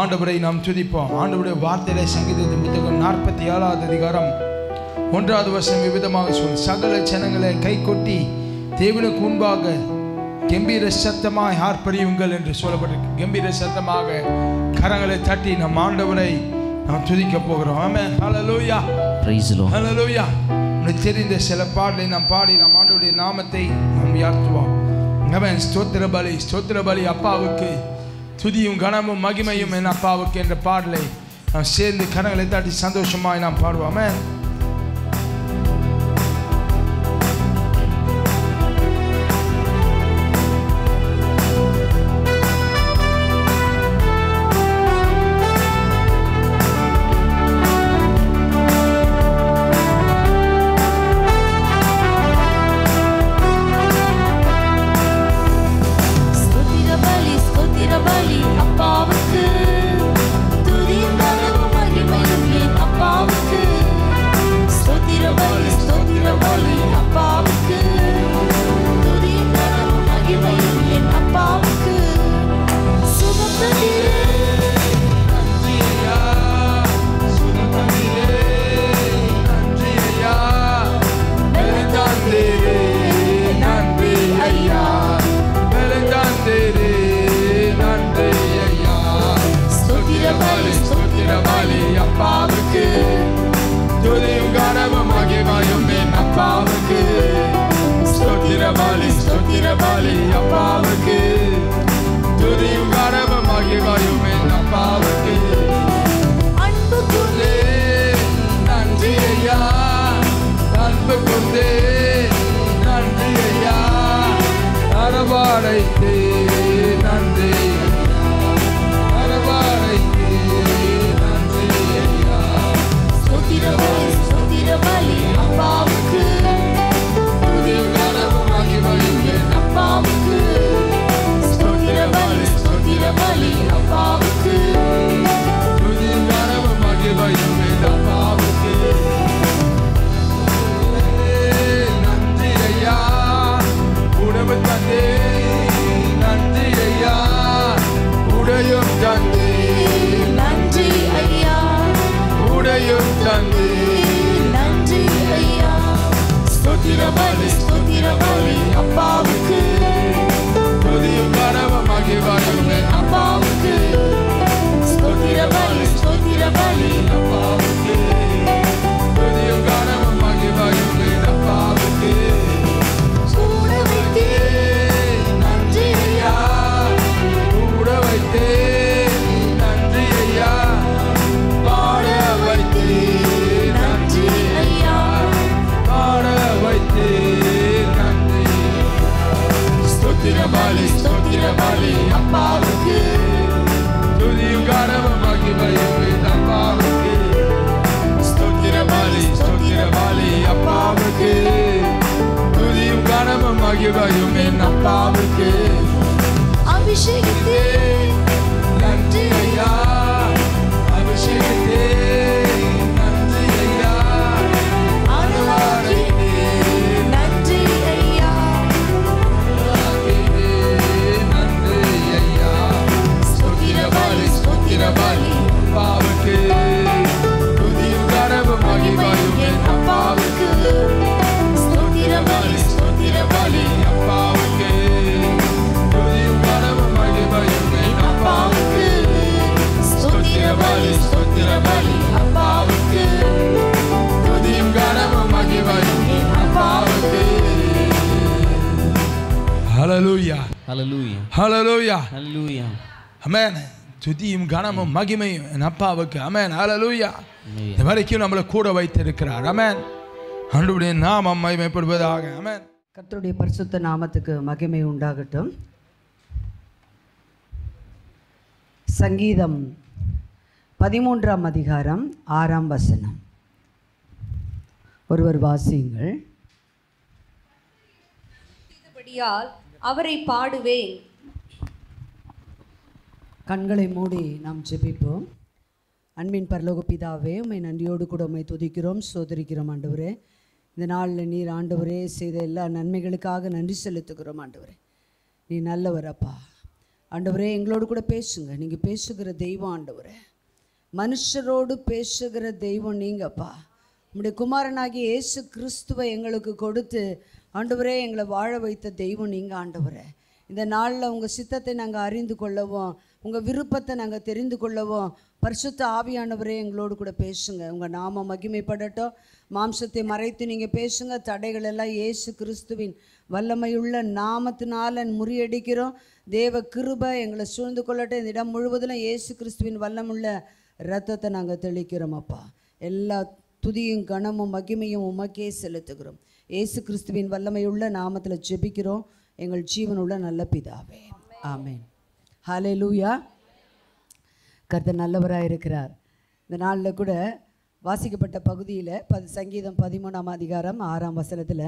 ஆண்டவரை நாம் துதிப்போம் ஆண்டவருடைய வார்த்தையில சங்கீதத்தின் புத்தகம் நாற்பத்தி ஏழாவது அதிகாரம் ஒன்றாவது வருஷம் விவிதமாக சொல் சகல ஜனங்களை கை கொட்டி தேவனுக்கு முன்பாக கம்பீர சத்தமாக ஆர்ப்பரியுங்கள் என்று சொல்லப்பட்டிருக்கு கம்பீர சத்தமாக கரங்களை தட்டி நம் ஆண்டவரை நாம் துதிக்க போகிறோம் ஆமே ஹலலூயா ஹலலூயா உனக்கு தெரிந்த சில பாடலை நாம் பாடி நம் ஆண்டவருடைய நாமத்தை நாம் யாத்துவோம் ஆமே ஸ்தோத்திர பலி ஸ்தோத்திர பலி அப்பாவுக்கு துதியும் கனமும் மகிமையும் என் அப்பாவுக்கு என்ற பாடலை நாம் சேர்ந்து கரங்களை தாட்டி சந்தோஷமாய் நாம் பாடுவோம் அமேன் துதியும் கனமும் மகிமையும் என் அப்பாவுக்கு அமேன் அலலூயா இது வரைக்கும் நம்மளை கூட வைத்திருக்கிறார் அமேன் அன்றுடைய நாமம் மகிமைப்படுவதாக அமேன் கத்தருடைய பரிசுத்த நாமத்துக்கு மகிமை உண்டாகட்டும் சங்கீதம் பதிமூன்றாம் அதிகாரம் ஆறாம் வசனம் ஒருவர் வாசியுங்கள் அவரை பாடுவேன் கண்களை மூடி நாம் ஜெபிப்போம் அன்பின் பரலோக பிதாவே உண்மை நன்றியோடு கூட உண்மை துதிக்கிறோம் சோதரிக்கிறோம் ஆண்டவரே இந்த நாளில் நீர் ஆண்டவரே செய்த எல்லா நன்மைகளுக்காக நன்றி செலுத்துகிறோம் ஆண்டவரே நீ நல்லவரப்பா ஆண்டவரே எங்களோடு கூட பேசுங்க நீங்கள் பேசுகிற தெய்வம் ஆண்டவரே மனுஷரோடு பேசுகிற தெய்வம் நீங்கப்பா நம்முடைய குமாரனாகி இயேசு கிறிஸ்துவை எங்களுக்கு கொடுத்து ஆண்டவரே எங்களை வாழ வைத்த தெய்வம் நீங்கள் ஆண்டவரே இந்த நாளில் உங்கள் சித்தத்தை நாங்கள் அறிந்து கொள்ளவும் உங்கள் விருப்பத்தை நாங்கள் தெரிந்து கொள்ளவோம் பரிசுத்த ஆவியானவரே எங்களோடு கூட பேசுங்க உங்கள் நாம மகிமைப்படட்டும் மாம்சத்தை மறைத்து நீங்கள் பேசுங்க தடைகள் எல்லாம் ஏசு கிறிஸ்துவின் வல்லமையுள்ள நாமத்தினால முறியடிக்கிறோம் தேவ கிருபை எங்களை சூழ்ந்து கொள்ளட்டும் இந்த இடம் முழுவதும் ஏசு கிறிஸ்துவின் வல்லமுள்ள ரத்தத்தை நாங்கள் தெளிக்கிறோம் அப்பா எல்லா துதியும் கனமும் மகிமையும் உமக்கே செலுத்துகிறோம் ஏசு கிறிஸ்துவின் வல்லமையுள்ள நாமத்தில் ஜெபிக்கிறோம் எங்கள் ஜீவனுள்ள நல்ல பிதாவே ஆமேன் ஹலே லூயா கர்த்தர் நல்லவராக இருக்கிறார் இந்த நாளில் கூட வாசிக்கப்பட்ட பகுதியில் பது சங்கீதம் பதிமூணாம் அதிகாரம் ஆறாம் வசனத்தில்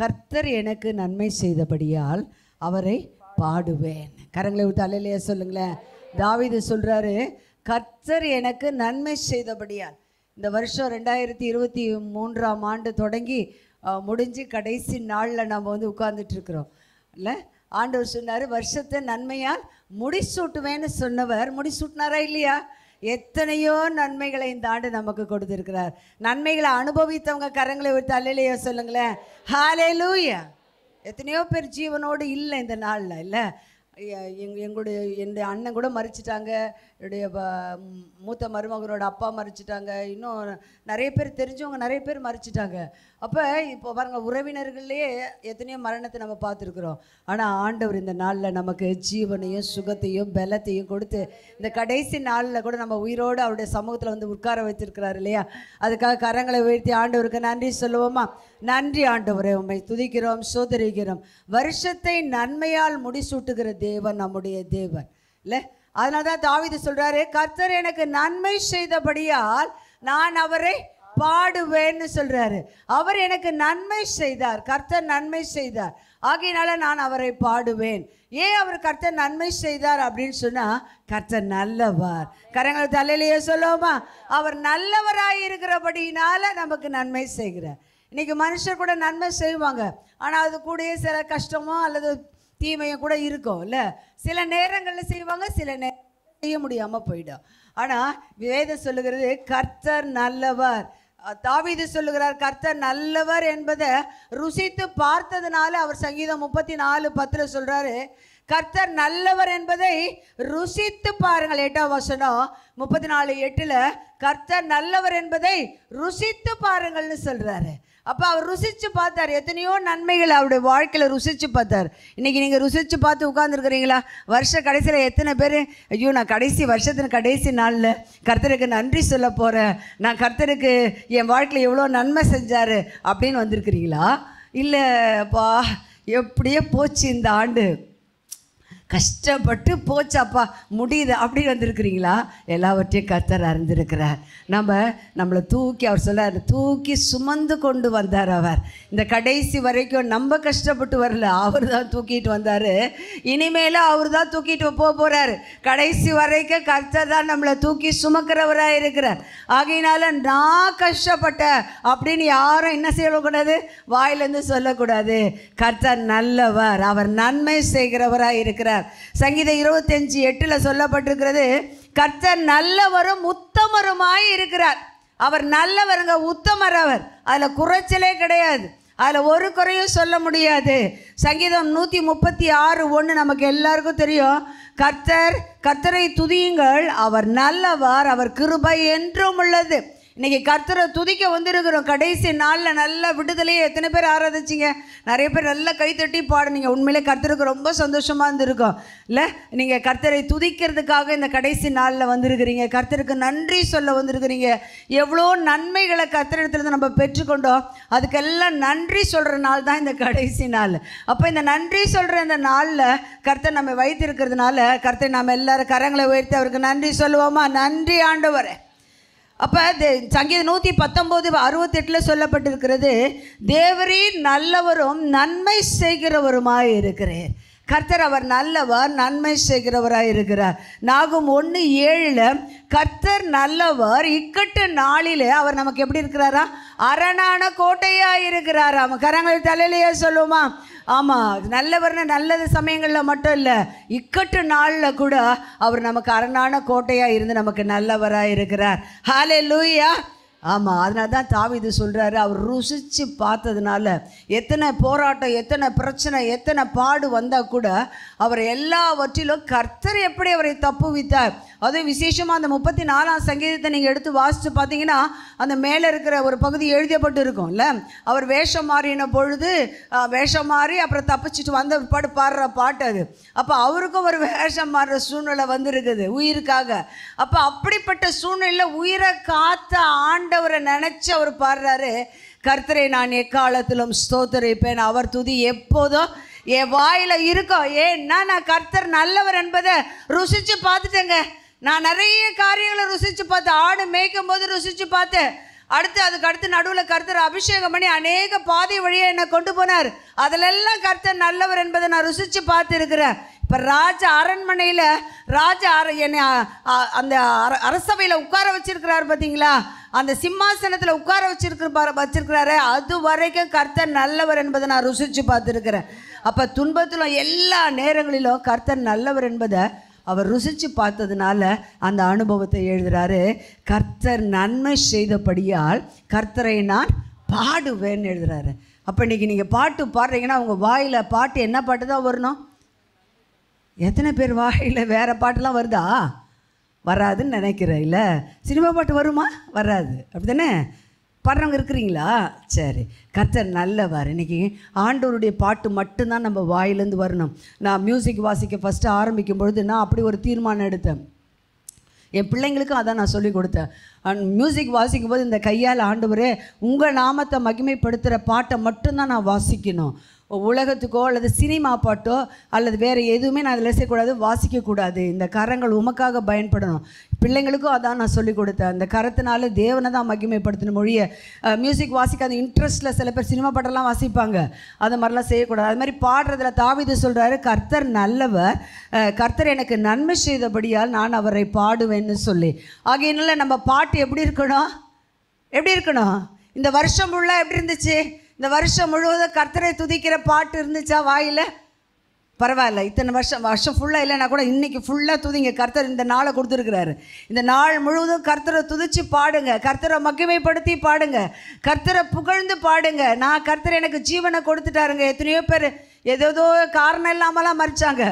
கர்த்தர் எனக்கு நன்மை செய்தபடியால் அவரை பாடுவேன் கரங்களை விட்டு அலையிலேயே சொல்லுங்களேன் தாவிது சொல்கிறாரு கர்த்தர் எனக்கு நன்மை செய்தபடியால் இந்த வருஷம் ரெண்டாயிரத்தி இருபத்தி மூன்றாம் ஆண்டு தொடங்கி முடிஞ்சு கடைசி நாளில் நம்ம வந்து உட்கார்ந்துட்டு இருக்கிறோம் இல்லை ஆண்டவர் சொன்னார் வருஷத்தை நன்மையால் முடிசூட்டுவேன்னு சொன்னவர் முடிசூட்டினாரா இல்லையா எத்தனையோ நன்மைகளை இந்த ஆண்டு நமக்கு கொடுத்துருக்கிறார் நன்மைகளை அனுபவித்தவங்க கரங்களை விட்டு தலையிலையோ சொல்லுங்களேன் ஹாலே லூயா எத்தனையோ பேர் ஜீவனோடு இல்லை இந்த நாளில் இல்லை எங் எங்களுடைய என் அண்ணன் கூட மறிச்சிட்டாங்க என்னுடைய மூத்த மருமகனோட அப்பா மறிச்சிட்டாங்க இன்னும் நிறைய பேர் தெரிஞ்சவங்க நிறைய பேர் மறிச்சிட்டாங்க அப்போ இப்போ பாருங்கள் உறவினர்கள்லேயே எத்தனையோ மரணத்தை நம்ம பார்த்துருக்குறோம் ஆனால் ஆண்டவர் இந்த நாளில் நமக்கு ஜீவனையும் சுகத்தையும் பலத்தையும் கொடுத்து இந்த கடைசி நாளில் கூட நம்ம உயிரோடு அவருடைய சமூகத்தில் வந்து உட்கார வைத்திருக்கிறார் இல்லையா அதுக்காக கரங்களை உயர்த்தி ஆண்டவருக்கு நன்றி சொல்லுவோமா நன்றி ஆண்டவரை உண்மை துதிக்கிறோம் சோதரிக்கிறோம் வருஷத்தை நன்மையால் முடிசூட்டுகிற தேவன் நம்முடைய தேவன் இல்லை அதனால தான் தாவிது சொல்கிறாரு கர்த்தர் எனக்கு நன்மை செய்தபடியால் நான் அவரை பாடுவேன்னு சொல்கிறாரு அவர் எனக்கு நன்மை செய்தார் கர்த்தர் நன்மை செய்தார் ஆகையினால நான் அவரை பாடுவேன் ஏன் அவர் கர்த்தர் நன்மை செய்தார் அப்படின்னு சொன்னால் கர்த்தர் நல்லவர் கரங்கள் தலையிலேயே சொல்லுவோமா அவர் நல்லவராக இருக்கிறபடியினால நமக்கு நன்மை செய்கிறார் இன்னைக்கு மனுஷர் கூட நன்மை செய்வாங்க ஆனால் அது கூடயே சில கஷ்டமோ அல்லது தீமையும் கூட இருக்கும் இல்லை சில நேரங்களில் செய்வாங்க சில நேரம் செய்ய முடியாமல் போயிடும் ஆனால் வேதம் சொல்லுகிறது கர்த்தர் நல்லவர் தாவிது சொல்லுகிறார் கர்த்தர் நல்லவர் என்பதை ருசித்து பார்த்ததுனால அவர் சங்கீதம் முப்பத்தி நாலு பத்தில் சொல்கிறாரு கர்த்தர் நல்லவர் என்பதை ருசித்து பாருங்கள் எட்டாம் வசனம் முப்பத்தி நாலு எட்டில் கர்த்தர் நல்லவர் என்பதை ருசித்து பாருங்கள்னு சொல்கிறாரு அப்போ அவர் ருசித்து பார்த்தார் எத்தனையோ நன்மைகள் அவருடைய வாழ்க்கையில் ருசித்து பார்த்தார் இன்றைக்கி நீங்கள் ருசித்து பார்த்து உட்காந்துருக்குறீங்களா வருஷ கடைசியில் எத்தனை பேர் ஐயோ நான் கடைசி வருஷத்தின் கடைசி நாளில் கர்த்தருக்கு நன்றி சொல்ல போகிறேன் நான் கர்த்தருக்கு என் வாழ்க்கையில் எவ்வளோ நன்மை செஞ்சார் அப்படின்னு வந்திருக்கிறீங்களா இல்லைப்பா எப்படியே போச்சு இந்த ஆண்டு கஷ்டப்பட்டு போச்சாப்பா முடியுது அப்படி வந்திருக்கிறீங்களா எல்லாவற்றையும் கத்தர் அறிந்திருக்கிறார் நம்ம நம்மளை தூக்கி அவர் சொல்ல தூக்கி சுமந்து கொண்டு வந்தார் அவர் இந்த கடைசி வரைக்கும் நம்ம கஷ்டப்பட்டு வரல அவர் தான் தூக்கிட்டு வந்தார் இனிமேல அவர் தான் தூக்கிட்டு போக போகிறார் கடைசி வரைக்கும் கர்த்தர் தான் நம்மளை தூக்கி சுமக்கிறவராக இருக்கிறார் ஆகையினால நான் கஷ்டப்பட்டேன் அப்படின்னு யாரும் என்ன செய்யக்கூடாது வாயிலேருந்து சொல்லக்கூடாது கர்த்தர் நல்லவர் அவர் நன்மை செய்கிறவராக இருக்கிறார் இருக்கிறார் சங்கீதம் இருபத்தஞ்சி எட்டில் சொல்லப்பட்டிருக்கிறது கர்த்தர் நல்லவரும் உத்தமருமாய் இருக்கிறார் அவர் நல்லவருங்க உத்தமர் அவர் அதில் குறைச்சலே கிடையாது அதில் ஒரு குறையும் சொல்ல முடியாது சங்கீதம் நூற்றி முப்பத்தி ஆறு ஒன்று நமக்கு எல்லாருக்கும் தெரியும் கர்த்தர் கர்த்தரை துதியுங்கள் அவர் நல்லவர் அவர் கிருபை என்றும் உள்ளது இன்றைக்கி கர்த்தரை துதிக்க வந்திருக்கிறோம் கடைசி நாளில் நல்ல விடுதலையே எத்தனை பேர் ஆராதிச்சிங்க நிறைய பேர் நல்லா கைத்தட்டி பாடுனீங்க உண்மையிலே கர்த்தருக்கு ரொம்ப சந்தோஷமாக இருந்திருக்கும் இல்லை நீங்கள் கர்த்தரை துதிக்கிறதுக்காக இந்த கடைசி நாளில் வந்திருக்கிறீங்க கர்த்தருக்கு நன்றி சொல்ல வந்திருக்கிறீங்க எவ்வளோ நன்மைகளை கர்த்தரிடத்துலேருந்து நம்ம பெற்றுக்கொண்டோம் அதுக்கெல்லாம் நன்றி சொல்கிற நாள் தான் இந்த கடைசி நாள் அப்போ இந்த நன்றி சொல்கிற இந்த நாளில் கர்த்தர் நம்ம வைத்திருக்கிறதுனால கர்த்தர் நம்ம எல்லாரும் கரங்களை உயர்த்தி அவருக்கு நன்றி சொல்லுவோமா நன்றி வரேன் அப்போ சங்கீதம் நூற்றி பத்தொம்போது அறுபத்தெட்டில் சொல்லப்பட்டிருக்கிறது தேவரே நல்லவரும் நன்மை செய்கிறவருமாக இருக்கிறேன் கர்த்தர் அவர் நல்லவர் நன்மை செய்கிறவராக இருக்கிறார் நாகும் ஒன்று ஏழில் கர்த்தர் நல்லவர் இக்கட்டு நாளில் அவர் நமக்கு எப்படி இருக்கிறாரா அரணான கோட்டையாக இருக்கிறார் ஆமாம் கரங்கள் தலையிலேயே சொல்லுவோமா ஆமாம் நல்லவர்னு நல்லது சமயங்களில் மட்டும் இல்லை இக்கட்டு நாளில் கூட அவர் நமக்கு அரணான கோட்டையாக இருந்து நமக்கு நல்லவராக இருக்கிறார் ஹாலே லூயா ஆமாம் அதனால தான் தாவிது சொல்கிறாரு அவர் ருசித்து பார்த்ததுனால எத்தனை போராட்டம் எத்தனை பிரச்சனை எத்தனை பாடு வந்தால் கூட அவர் எல்லாவற்றிலும் கர்த்தர் எப்படி அவரை தப்புவித்தார் அதுவும் விசேஷமாக அந்த முப்பத்தி நாலாம் சங்கீதத்தை நீங்கள் எடுத்து வாசித்து பார்த்தீங்கன்னா அந்த மேலே இருக்கிற ஒரு பகுதி எழுதப்பட்டு இருக்கும்ல அவர் வேஷம் மாறின பொழுது வேஷம் மாறி அப்புறம் தப்பிச்சிட்டு வந்த பாடு பாடுற பாட்டு அது அப்போ அவருக்கும் ஒரு வேஷம் மாறுற சூழ்நிலை வந்துருக்குது உயிருக்காக அப்போ அப்படிப்பட்ட சூழ்நிலையில் உயிரை காத்த ஆண்டவரை நினச்சி அவர் பாடுறாரு கர்த்தரை நான் எக்காலத்திலும் ஸ்தோத்தரிப்பேன் அவர் துதி எப்போதோ என் வாயில் இருக்கோ ஏன்னா நான் கர்த்தர் நல்லவர் என்பதை ருசித்து பார்த்துட்டேங்க நான் நிறைய காரியங்களை ருசித்து பார்த்தேன் ஆடு மேய்க்கும் போது ருசித்து பார்த்தேன் அடுத்து அதுக்கு அடுத்து நடுவில் கருத்தர் அபிஷேகம் பண்ணி அநேக பாதை வழியை என்னை கொண்டு போனார் அதிலெல்லாம் கருத்தர் நல்லவர் என்பதை நான் ருசித்து பார்த்துருக்கிறேன் இப்போ ராஜ அரண்மனையில் ராஜ அர என்னை அந்த அர அரசவையில் உட்கார வச்சிருக்கிறார் பார்த்தீங்களா அந்த சிம்மாசனத்தில் உட்கார வச்சிருக்கிற வச்சிருக்கிறாரு அது வரைக்கும் கர்த்தர் நல்லவர் என்பதை நான் ருசித்து பார்த்துருக்கிறேன் அப்போ துன்பத்திலும் எல்லா நேரங்களிலும் கர்த்தர் நல்லவர் என்பதை அவர் ருசித்து பார்த்ததுனால அந்த அனுபவத்தை எழுதுகிறாரு கர்த்தர் நன்மை செய்தபடியால் கர்த்தரை நான் பாடுவேன்னு எழுதுகிறாரு அப்போ இன்றைக்கி நீங்கள் பாட்டு பாடுறீங்கன்னா உங்கள் வாயில் பாட்டு என்ன பாட்டு தான் வரணும் எத்தனை பேர் வாயில் வேறு பாட்டுலாம் வருதா வராதுன்னு நினைக்கிறேன் இல்லை சினிமா பாட்டு வருமா வராது அப்படி தானே பண்ணுறவங்க இருக்கிறீங்களா சரி கர்த்தர் நல்லவர் இன்றைக்கி ஆண்டவருடைய பாட்டு மட்டும்தான் நம்ம வாயிலேருந்து வரணும் நான் மியூசிக் வாசிக்க ஃபஸ்ட்டு ஆரம்பிக்கும் பொழுது நான் அப்படி ஒரு தீர்மானம் எடுத்தேன் என் பிள்ளைங்களுக்கும் அதான் நான் சொல்லிக் கொடுத்தேன் அண்ட் மியூசிக் வாசிக்கும் போது இந்த கையால் ஆண்டவரே உங்கள் நாமத்தை மகிமைப்படுத்துகிற பாட்டை மட்டும்தான் நான் வாசிக்கணும் உலகத்துக்கோ அல்லது சினிமா பாட்டோ அல்லது வேறு எதுவுமே நான் அதில் செய்யக்கூடாது வாசிக்கக்கூடாது இந்த கரங்கள் உமக்காக பயன்படணும் பிள்ளைங்களுக்கும் அதான் நான் சொல்லிக் கொடுத்தேன் அந்த கரத்தினால தேவனை தான் மகிமைப்படுத்தணும் மொழியை மியூசிக் வாசிக்காத இன்ட்ரெஸ்ட்டில் சில பேர் சினிமா பாட்டெல்லாம் வாசிப்பாங்க அது மாதிரிலாம் செய்யக்கூடாது அது மாதிரி பாடுறதுல தாவிது சொல்கிறாரு கர்த்தர் நல்லவர் கர்த்தர் எனக்கு நன்மை செய்தபடியால் நான் அவரை பாடுவேன்னு சொல்லி ஆகையினால நம்ம பாட்டு எப்படி இருக்கணும் எப்படி இருக்கணும் இந்த வருஷம் ஃபுல்லாக எப்படி இருந்துச்சு இந்த வருஷம் முழுவதும் கர்த்தரை துதிக்கிற பாட்டு இருந்துச்சா வாயில் பரவாயில்ல இத்தனை வருஷம் வருஷம் ஃபுல்லாக இல்லைனா கூட இன்றைக்கி ஃபுல்லாக துதிங்க கர்த்தர் இந்த நாளை கொடுத்துருக்குறாரு இந்த நாள் முழுவதும் கர்த்தரை துதிச்சு பாடுங்க கர்த்தரை மகிமைப்படுத்தி பாடுங்க கர்த்தரை புகழ்ந்து பாடுங்க நான் கர்த்தர் எனக்கு ஜீவனை கொடுத்துட்டாருங்க எத்தனையோ பேர் ஏதோ காரணம் இல்லாமலாம் மறிச்சாங்க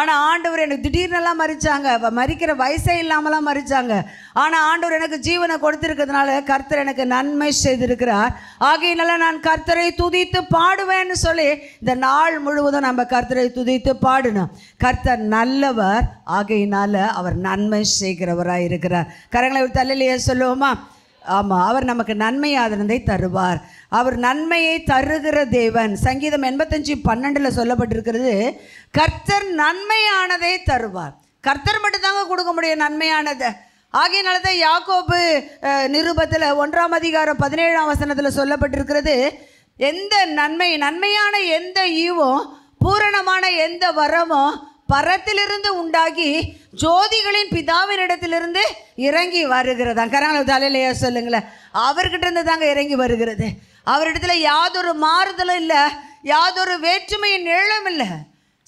ஆனால் ஆண்டவர் எனக்கு திடீர்னுலாம் மறிச்சாங்க மறிக்கிற வயசே இல்லாமலாம் மறிச்சாங்க ஆனால் ஆண்டவர் எனக்கு ஜீவனை கொடுத்துருக்கிறதுனால கர்த்தர் எனக்கு நன்மை செய்திருக்கிறார் ஆகையினால நான் கர்த்தரை துதித்து பாடுவேன்னு சொல்லி இந்த நாள் முழுவதும் நம்ம கர்த்தரை துதித்து பாடணும் கர்த்தர் நல்லவர் ஆகையினால அவர் நன்மை செய்கிறவராக இருக்கிறார் கரங்களை ஒரு தள்ளிலேயே சொல்லுவோமா ஆமாம் அவர் நமக்கு நன்மை தருவார் அவர் நன்மையை தருகிற தேவன் சங்கீதம் எண்பத்தஞ்சு பன்னெண்டில் சொல்லப்பட்டிருக்கிறது கர்த்தர் நன்மையானதை தருவார் கர்த்தர் மட்டும்தாங்க கொடுக்க முடியும் நன்மையானதை ஆகையினால தான் யாக்கோபு நிருபத்தில் ஒன்றாம் அதிகாரம் பதினேழாம் வசனத்தில் சொல்லப்பட்டிருக்கிறது எந்த நன்மை நன்மையான எந்த ஈவும் பூரணமான எந்த வரமும் பரத்திலிருந்து உண்டாகி ஜோதிகளின் பிதாவினிடத்திலிருந்து இறங்கி வருகிறதா கரங்களை தலையிலையா சொல்லுங்களேன் அவர்கிட்ட இருந்து தாங்க இறங்கி வருகிறது அவரிடத்துல யாதொரு மாறுதலும் இல்லை யாதொரு வேற்றுமையின் நிழலும் இல்லை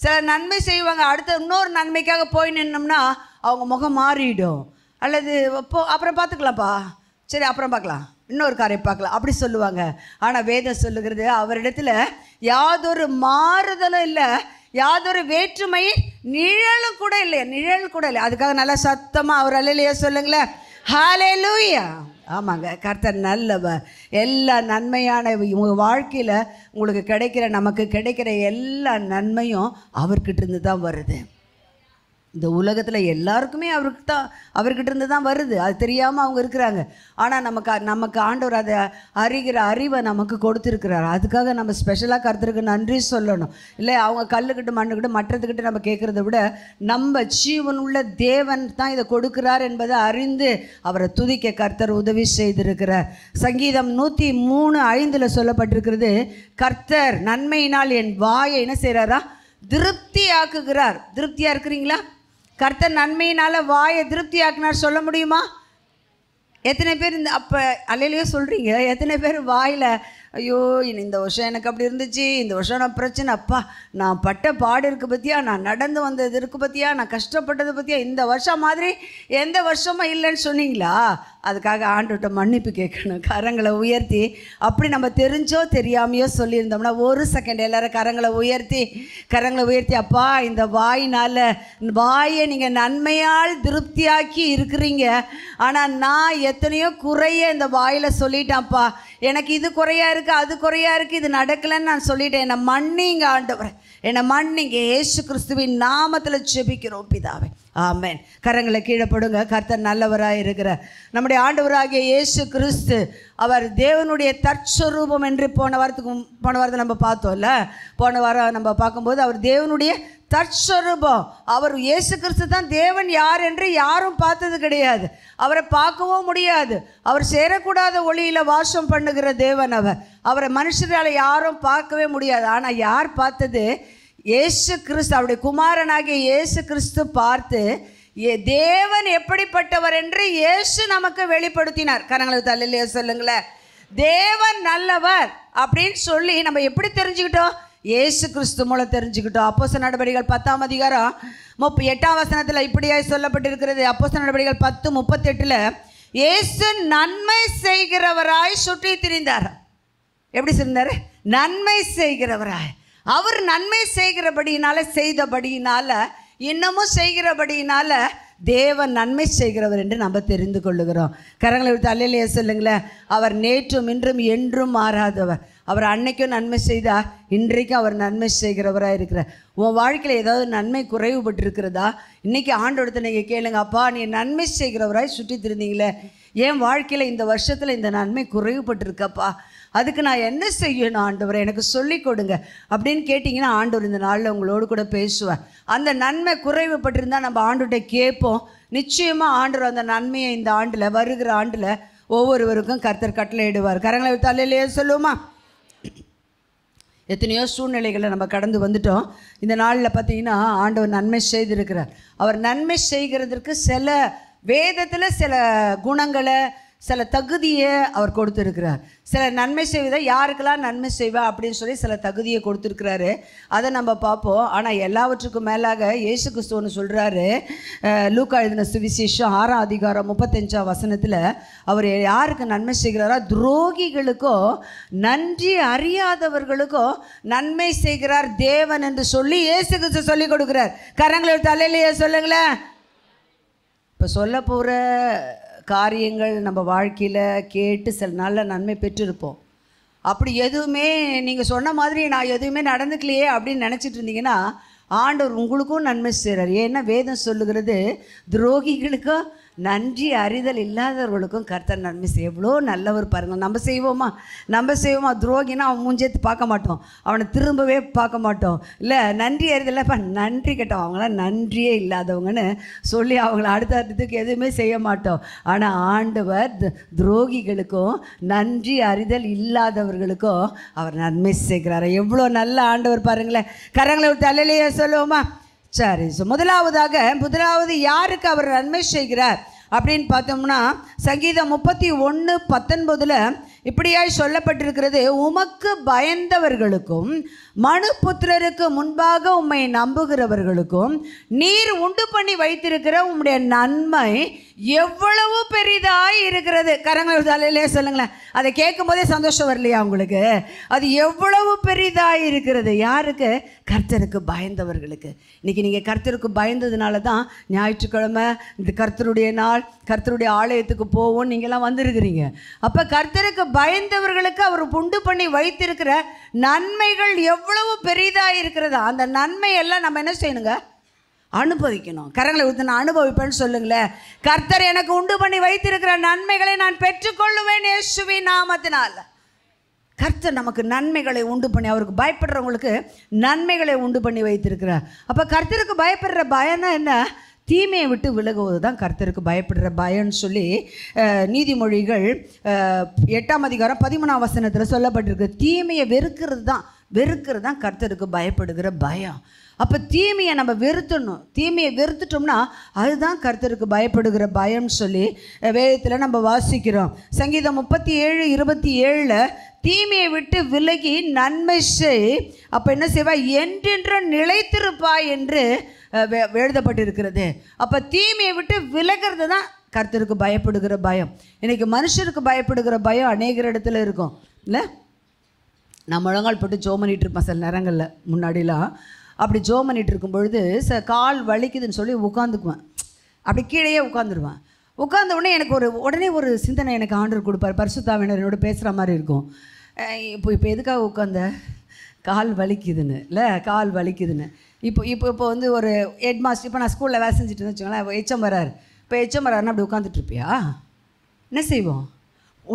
சில நன்மை செய்வாங்க அடுத்த இன்னொரு நன்மைக்காக போய் நின்னோம்னா அவங்க முகம் மாறிடும் அல்லது போ அப்புறம் பார்த்துக்கலாம்ப்பா சரி அப்புறம் பார்க்கலாம் இன்னொரு காரை பார்க்கலாம் அப்படி சொல்லுவாங்க ஆனால் வேதம் சொல்லுகிறது அவரிடத்துல யாதொரு மாறுதலும் இல்லை யாதொரு வேற்றுமை நிழலும் கூட இல்லை நிழல் கூட இல்லை அதுக்காக நல்லா சத்தமாக அவர் அலையிலையே சொல்லுங்களேன் ஹாலே லூயா ஆமாங்க கர்த்தர் நல்லவர் எல்லா நன்மையான வாழ்க்கையில் உங்களுக்கு கிடைக்கிற நமக்கு கிடைக்கிற எல்லா நன்மையும் அவர்கிட்ட இருந்து தான் வருது இந்த உலகத்தில் எல்லாருக்குமே அவருக்கு தான் அவர்கிட்ட இருந்து தான் வருது அது தெரியாமல் அவங்க இருக்கிறாங்க ஆனால் நமக்கு நமக்கு ஆண்டவர் அதை அறிகிற அறிவை நமக்கு கொடுத்துருக்கிறார் அதுக்காக நம்ம ஸ்பெஷலாக கருத்துருக்கு நன்றி சொல்லணும் இல்லை அவங்க கல்லுக்கிட்ட மண்ணுக்கிட்ட மற்றதுக்கிட்ட நம்ம கேட்குறத விட நம்ம ஜீவன் உள்ள தேவன் தான் இதை கொடுக்கிறார் என்பதை அறிந்து அவரை துதிக்க கர்த்தர் உதவி செய்திருக்கிறார் சங்கீதம் நூற்றி மூணு ஐந்தில் சொல்லப்பட்டிருக்கிறது கர்த்தர் நன்மையினால் என் வாயை என்ன செய்கிறாரா திருப்தியாக்குகிறார் திருப்தியாக இருக்கிறீங்களா கர்த்தர் நன்மையினால் வாயை ஆக்கினார் சொல்ல முடியுமா எத்தனை பேர் இந்த அப்போ அலையிலேயே சொல்கிறீங்க எத்தனை பேர் வாயில் ஐயோ இனி இந்த வருஷம் எனக்கு அப்படி இருந்துச்சு இந்த வருஷம் நான் பிரச்சனை அப்பா நான் பட்ட பாடு இருக்குது பற்றியா நான் நடந்து வந்தது இருக்குது பற்றியா நான் கஷ்டப்பட்டது பற்றியா இந்த வருஷம் மாதிரி எந்த வருஷமும் இல்லைன்னு சொன்னீங்களா அதுக்காக ஆண்டுகிட்ட மன்னிப்பு கேட்கணும் கரங்களை உயர்த்தி அப்படி நம்ம தெரிஞ்சோ தெரியாமையோ சொல்லியிருந்தோம்னா ஒரு செகண்ட் எல்லோரும் கரங்களை உயர்த்தி கரங்களை உயர்த்தி அப்பா இந்த வாயினால் வாயை நீங்கள் நன்மையால் திருப்தியாக்கி இருக்கிறீங்க ஆனால் நான் எத்தனையோ குறைய இந்த வாயில் சொல்லிட்டேன்ப்பா எனக்கு இது குறையாக இருக்குது அது குறையா இருக்குது இது நடக்கலைன்னு நான் சொல்லிட்டேன் என்னை மண்ணிங்க ஆண்டவர் என்னை மண்ணிங்க ஏசு கிறிஸ்துவின் நாமத்தில் செபிக்கிறோம் பிதாவை ஆமேன் கரங்களை கீழே போடுங்க கர்த்தர் நல்லவராக இருக்கிறார் நம்முடைய ஆண்டவராகிய இயேசு கிறிஸ்து அவர் தேவனுடைய தற்சரூபம் என்று போன வாரத்துக்கு போன வாரத்தை நம்ம பார்த்தோம்ல போன வாரம் நம்ம பார்க்கும்போது அவர் தேவனுடைய தற்சரூபம் அவர் இயேசு கிறிஸ்து தான் தேவன் யார் என்று யாரும் பார்த்தது கிடையாது அவரை பார்க்கவும் முடியாது அவர் சேரக்கூடாத ஒளியில் வாசம் பண்ணுகிற தேவன் அவர் அவரை மனுஷரால் யாரும் பார்க்கவே முடியாது ஆனால் யார் பார்த்தது இயேசு கிறிஸ்து அவருடைய குமாரனாகிய இயேசு கிறிஸ்து பார்த்து தேவன் எப்படிப்பட்டவர் என்று இயேசு நமக்கு வெளிப்படுத்தினார் கரங்களுக்கு தள்ளிலே சொல்லுங்களேன் தேவன் நல்லவர் அப்படின்னு சொல்லி நம்ம எப்படி தெரிஞ்சுக்கிட்டோம் ஏசு கிறிஸ்து மூலம் தெரிஞ்சுக்கிட்டோம் அப்போச நடவடிக்கைகள் பத்தாம் அதிகாரம் முப்ப எட்டாம் வசனத்தில் இப்படியாக சொல்லப்பட்டிருக்கிறது அப்போச நடவடிக்கைகள் பத்து முப்பத்தெட்டில் ஏசு நன்மை செய்கிறவராய் சுற்றி திரிந்தார் எப்படி சொன்னார் நன்மை செய்கிறவராய் அவர் நன்மை செய்கிறபடியினால் செய்தபடியினால் இன்னமும் செய்கிறபடியினால் தேவன் நன்மை செய்கிறவர் என்று நம்ம தெரிந்து கொள்ளுகிறோம் கரங்களை விட்டு அல்லையிலேயே சொல்லுங்களேன் அவர் நேற்றும் இன்றும் என்றும் மாறாதவர் அவர் அன்னைக்கும் நன்மை செய்தா இன்றைக்கும் அவர் நன்மை செய்கிறவராக இருக்கிறார் உன் வாழ்க்கையில் ஏதாவது நன்மை குறைவுபட்டிருக்கிறதா இன்றைக்கி ஆண்டோடத்தை நீங்கள் கேளுங்க அப்பா நீ நன்மை செய்கிறவராய் சுற்றி திருந்தீங்களே என் வாழ்க்கையில் இந்த வருஷத்தில் இந்த நன்மை குறைவுபட்டிருக்கப்பா அதுக்கு நான் என்ன செய்யணும் ஆண்டவரை எனக்கு சொல்லி கொடுங்க அப்படின்னு கேட்டிங்கன்னா ஆண்டவர் இந்த நாளில் உங்களோடு கூட பேசுவேன் அந்த நன்மை பட்டிருந்தால் நம்ம ஆண்டுகிட்ட கேட்போம் நிச்சயமாக ஆண்டவர் அந்த நன்மையை இந்த ஆண்டில் வருகிற ஆண்டில் ஒவ்வொருவருக்கும் கர்த்தர் கட்டளையிடுவார் கரங்களை தலையிலேயே சொல்லுவோமா எத்தனையோ சூழ்நிலைகளை நம்ம கடந்து வந்துட்டோம் இந்த நாளில் பார்த்தீங்கன்னா ஆண்டவர் நன்மை செய்திருக்கிறார் அவர் நன்மை செய்கிறதற்கு சில வேதத்தில் சில குணங்களை சில தகுதியை அவர் கொடுத்துருக்கிறார் சில நன்மை செய்வதை யாருக்கெல்லாம் நன்மை செய்வா அப்படின்னு சொல்லி சில தகுதியை கொடுத்துருக்கிறாரு அதை நம்ம பார்ப்போம் ஆனால் எல்லாவற்றுக்கும் மேலாக இயேசு கிறிஸ்துவன்னு சொல்கிறாரு லூக்கா எழுதின சுவிசேஷம் ஆறாம் அதிகாரம் முப்பத்தஞ்சாம் வசனத்தில் அவர் யாருக்கு நன்மை செய்கிறாரோ துரோகிகளுக்கோ நன்றி அறியாதவர்களுக்கோ நன்மை செய்கிறார் தேவன் என்று சொல்லி இயேசு கிறிஸ்து சொல்லி கொடுக்குறார் கரங்களை தலையிலேயே சொல்லுங்களேன் இப்போ சொல்ல போகிற காரியங்கள் நம்ம வாழ்க்கையில் கேட்டு சில நல்ல நன்மை பெற்றிருப்போம் அப்படி எதுவுமே நீங்கள் சொன்ன மாதிரி நான் எதுவுமே நடந்துக்கலையே அப்படின்னு நினச்சிட்டு இருந்தீங்கன்னா ஆண்டவர் உங்களுக்கும் நன்மை செய்கிறார் ஏன்னா வேதம் சொல்லுகிறது துரோகிகளுக்கும் நன்றி அறிதல் இல்லாதவர்களுக்கும் கர்த்தர் நன்மை செய்ய எவ்வளோ நல்லவர் பாருங்கள் நம்ம செய்வோமா நம்ம செய்வோமா துரோகினா அவன் மூஞ்சேத்து பார்க்க மாட்டோம் அவனை திரும்பவே பார்க்க மாட்டோம் இல்லை நன்றி அறிதல் இப்போ நன்றி கேட்டோம் அவங்களாம் நன்றியே இல்லாதவங்கன்னு சொல்லி அவங்கள அடுத்த அடுத்ததுக்கு எதுவுமே செய்ய மாட்டோம் ஆனால் ஆண்டவர் துரோகிகளுக்கும் நன்றி அறிதல் இல்லாதவர்களுக்கும் அவர் நன்மை செய்கிறார் எவ்வளோ நல்ல ஆண்டவர் பாருங்களேன் கரங்களை விட்டு அல்லையே சொல்லுவோமா சரி ஸோ முதலாவதாக முதலாவது யாருக்கு அவர் நன்மை செய்கிறார் அப்படின்னு பார்த்தோம்னா சங்கீதம் முப்பத்தி ஒன்று பத்தொன்பதில் இப்படியாய் சொல்லப்பட்டிருக்கிறது உமக்கு பயந்தவர்களுக்கும் மனு புத்திரருக்கு முன்பாக உம்மை நம்புகிறவர்களுக்கும் நீர் உண்டு பண்ணி வைத்திருக்கிற உம்முடைய நன்மை எவ்வளவு பெரிதாய் இருக்கிறது கரங்கள் சொல்லுங்களேன் அதை கேட்கும் போதே சந்தோஷம் வரலையா உங்களுக்கு அது எவ்வளவு பெரிதாய் இருக்கிறது யாருக்கு கர்த்தருக்கு பயந்தவர்களுக்கு இன்றைக்கி நீங்கள் கர்த்தருக்கு பயந்ததுனால தான் ஞாயிற்றுக்கிழமை இந்த கர்த்தருடைய நாள் கர்த்தருடைய ஆலயத்துக்கு போவோம் நீங்களாம் வந்திருக்கிறீங்க அப்போ கர்த்தருக்கு பயந்தவர்களுக்கு அவர் புண்டு பண்ணி வைத்திருக்கிற நன்மைகள் எவ்வளவு பெரிதாக இருக்கிறதா அந்த நன்மையெல்லாம் நம்ம என்ன செய்யணுங்க அனுபவிக்கணும் கரங்களை ஊற்றி நான் அனுபவிப்பேன்னு சொல்லுங்களேன் கர்த்தர் எனக்கு உண்டு பண்ணி வைத்திருக்கிற நன்மைகளை நான் பெற்றுக்கொள்ளுவேன் இயேசுவி நாமத்தினால் கர்த்தர் நமக்கு நன்மைகளை உண்டு பண்ணி அவருக்கு பயப்படுறவங்களுக்கு நன்மைகளை உண்டு பண்ணி வைத்திருக்கிறார் அப்போ கர்த்தருக்கு பயப்படுற பயம்னா என்ன தீமையை விட்டு விலகுவது தான் கர்த்தருக்கு பயப்படுற பயம்னு சொல்லி நீதிமொழிகள் எட்டாம் அதிகாரம் பதிமூணாம் வசனத்தில் சொல்லப்பட்டிருக்கு தீமையை வெறுக்கிறது தான் வெறுக்கிறது தான் கர்த்தருக்கு பயப்படுகிற பயம் அப்போ தீமையை நம்ம வெறுத்தணும் தீமையை வெறுத்துட்டோம்னா அதுதான் கருத்தருக்கு பயப்படுகிற பயம்னு சொல்லி வேதத்தில் நம்ம வாசிக்கிறோம் சங்கீதம் முப்பத்தி ஏழு இருபத்தி ஏழில் தீமையை விட்டு விலகி நன்மை செய் அப்போ என்ன செய்வா என்றென்றும் நிலைத்திருப்பா என்று எழுதப்பட்டிருக்கிறது அப்போ தீமையை விட்டு விலகிறது தான் கருத்தருக்கு பயப்படுகிற பயம் இன்றைக்கி மனுஷருக்கு பயப்படுகிற பயம் அநேக இடத்துல இருக்கும் இல்லை நான் முழங்கால் போட்டு ஜோ பண்ணிகிட்டு இருப்பேன் சில நேரங்களில் முன்னாடிலாம் அப்படி ஜோ பண்ணிகிட்டு இருக்கும் பொழுது ச கால் வலிக்குதுன்னு சொல்லி உட்காந்துக்குவேன் அப்படி கீழேயே உட்காந்துருவேன் உட்காந்த உடனே எனக்கு ஒரு உடனே ஒரு சிந்தனை எனக்கு ஆண்டர் கொடுப்பார் பரிசுத்தாவினர் என்னோட பேசுகிற மாதிரி இருக்கும் இப்போ இப்போ எதுக்காக உட்காந்த கால் வலிக்குதுன்னு இல்லை கால் வலிக்குதுன்னு இப்போ இப்போ இப்போ வந்து ஒரு ஹெட் மாஸ்டர் இப்போ நான் ஸ்கூலில் வேலை செஞ்சுட்டு வச்சுக்கோங்களேன் எச்சம் வரார் இப்போ எச்சம் வராருன்னு அப்படி உட்காந்துட்ருப்பியா என்ன செய்வோம்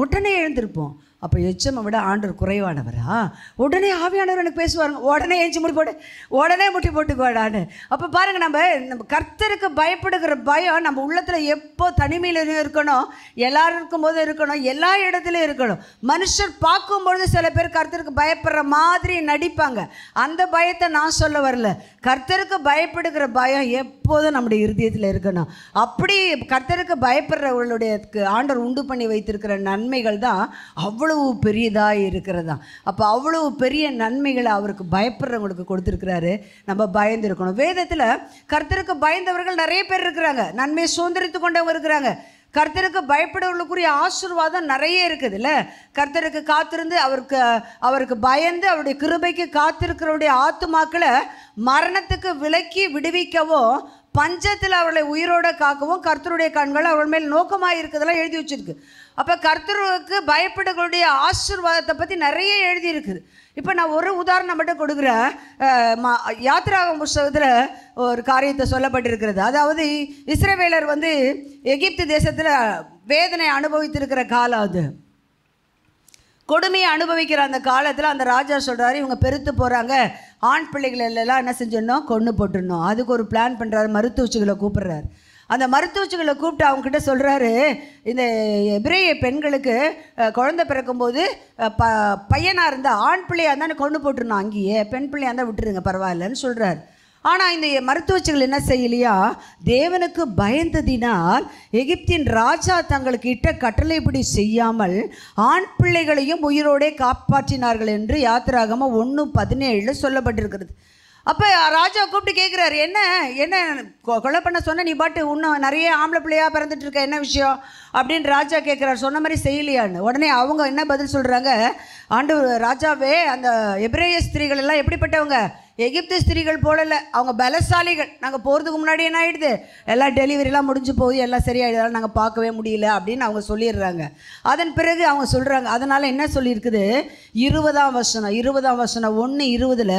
உடனே எழுந்திருப்போம் அப்போ எச்சமை விட ஆண்டர் குறைவானவரா உடனே ஆவியானவர் எனக்கு பேசுவாருங்க உடனே எஞ்சி முடி போட்டு உடனே முட்டி போட்டு போட்டுக்குவாடான்னு அப்போ பாருங்கள் நம்ம நம்ம கர்த்தருக்கு பயப்படுகிற பயம் நம்ம உள்ளத்தில் எப்போ தனிமையில் இருக்கணும் எல்லோரும் இருக்கும்போது இருக்கணும் எல்லா இடத்துலையும் இருக்கணும் மனுஷர் பார்க்கும்பொழுது சில பேர் கர்த்தருக்கு பயப்படுற மாதிரி நடிப்பாங்க அந்த பயத்தை நான் சொல்ல வரல கர்த்தருக்கு பயப்படுகிற பயம் எப்போதும் நம்முடைய இருதயத்தில் இருக்கணும் அப்படி கர்த்தருக்கு பயப்படுறவர்களுடைய ஆண்டர் உண்டு பண்ணி வைத்திருக்கிற நன்மைகள் தான் அவ்வளோ அவ்வளவு பெரியதாக இருக்கிறதா அப்போ அவ்வளவு பெரிய நன்மைகளை அவருக்கு பயப்படுறவங்களுக்கு கொடுத்துருக்கிறாரு நம்ம பயந்துருக்கணும் வேதத்தில் கர்த்தருக்கு பயந்தவர்கள் நிறைய பேர் இருக்கிறாங்க நன்மையை சுதந்திரித்து கொண்டவங்க இருக்கிறாங்க கர்த்தருக்கு பயப்படவர்களுக்குரிய ஆசிர்வாதம் நிறைய இருக்குதுல்ல கர்த்தருக்கு காத்திருந்து அவருக்கு அவருக்கு பயந்து அவருடைய கிருபைக்கு காத்திருக்கிறவருடைய ஆத்துமாக்களை மரணத்துக்கு விலக்கி விடுவிக்கவும் பஞ்சத்தில் அவர்களை உயிரோட காக்கவும் கர்த்தருடைய கண்கள் அவர்கள் மேல் நோக்கமாக இருக்கிறதெல்லாம் எழுதி வச்சுருக்கு அப்போ கர்த்தருக்கு பயப்படக்கூடிய ஆசிர்வாதத்தை பற்றி நிறைய எழுதியிருக்குது இப்போ நான் ஒரு உதாரணம் மட்டும் கொடுக்குறேன் யாத்திராக புஸ்தகத்தில் ஒரு காரியத்தை சொல்லப்பட்டிருக்கிறது அதாவது இஸ்ரேவேலர் வந்து எகிப்து தேசத்தில் வேதனை அனுபவித்திருக்கிற காலம் அது கொடுமையை அனுபவிக்கிற அந்த காலத்தில் அந்த ராஜா சொல்கிறாரு இவங்க பெருத்து போகிறாங்க ஆண் பிள்ளைகளெல்லாம் என்ன செஞ்சிடணும் கொண்டு போட்டுடணும் அதுக்கு ஒரு பிளான் பண்ணுறாரு மருத்துவச்சிகளை கூப்பிட்றாரு அந்த மருத்துவச்சிகளை கூப்பிட்டு அவங்ககிட்ட சொல்கிறாரு இந்த எபிரேய பெண்களுக்கு குழந்தை பிறக்கும்போது ப பையனாக இருந்தால் ஆண் பிள்ளையாக இருந்தால் கொண்டு போட்டுருணும் அங்கேயே பெண் பிள்ளையாக இருந்தால் விட்டுருங்க பரவாயில்லன்னு சொல்கிறார் ஆனால் இந்த மருத்துவச்சிகள் என்ன செய்யலையா தேவனுக்கு பயந்ததினால் எகிப்தின் ராஜா தங்களுக்கு இட்ட கட்டளைப்படி செய்யாமல் ஆண் பிள்ளைகளையும் உயிரோடே காப்பாற்றினார்கள் என்று யாத்திராகமாக ஒன்று பதினேழில் சொல்லப்பட்டிருக்கிறது அப்போ ராஜா கூப்பிட்டு கேட்குறாரு என்ன என்ன கொலை பண்ண சொன்ன நீ பாட்டு இன்னும் நிறைய ஆம்பளை பிள்ளையாக பிறந்துட்டு இருக்க என்ன விஷயம் அப்படின்னு ராஜா கேட்குறாரு சொன்ன மாதிரி செய்யலையான்னு உடனே அவங்க என்ன பதில் சொல்கிறாங்க ஆண்டு ராஜாவே அந்த எபிரேய ஸ்திரீகள் எல்லாம் எப்படிப்பட்டவங்க எகிப்து ஸ்திரீகள் போலல அவங்க பலசாலிகள் நாங்கள் போகிறதுக்கு முன்னாடி என்ன ஆகிடுது எல்லாம் டெலிவரிலாம் முடிஞ்சு போகுது எல்லாம் சரியாயிடுதாலும் நாங்கள் பார்க்கவே முடியல அப்படின்னு அவங்க சொல்லிடுறாங்க அதன் பிறகு அவங்க சொல்கிறாங்க அதனால் என்ன சொல்லியிருக்குது இருபதாம் வசனம் இருபதாம் வசனம் ஒன்று இருபதில்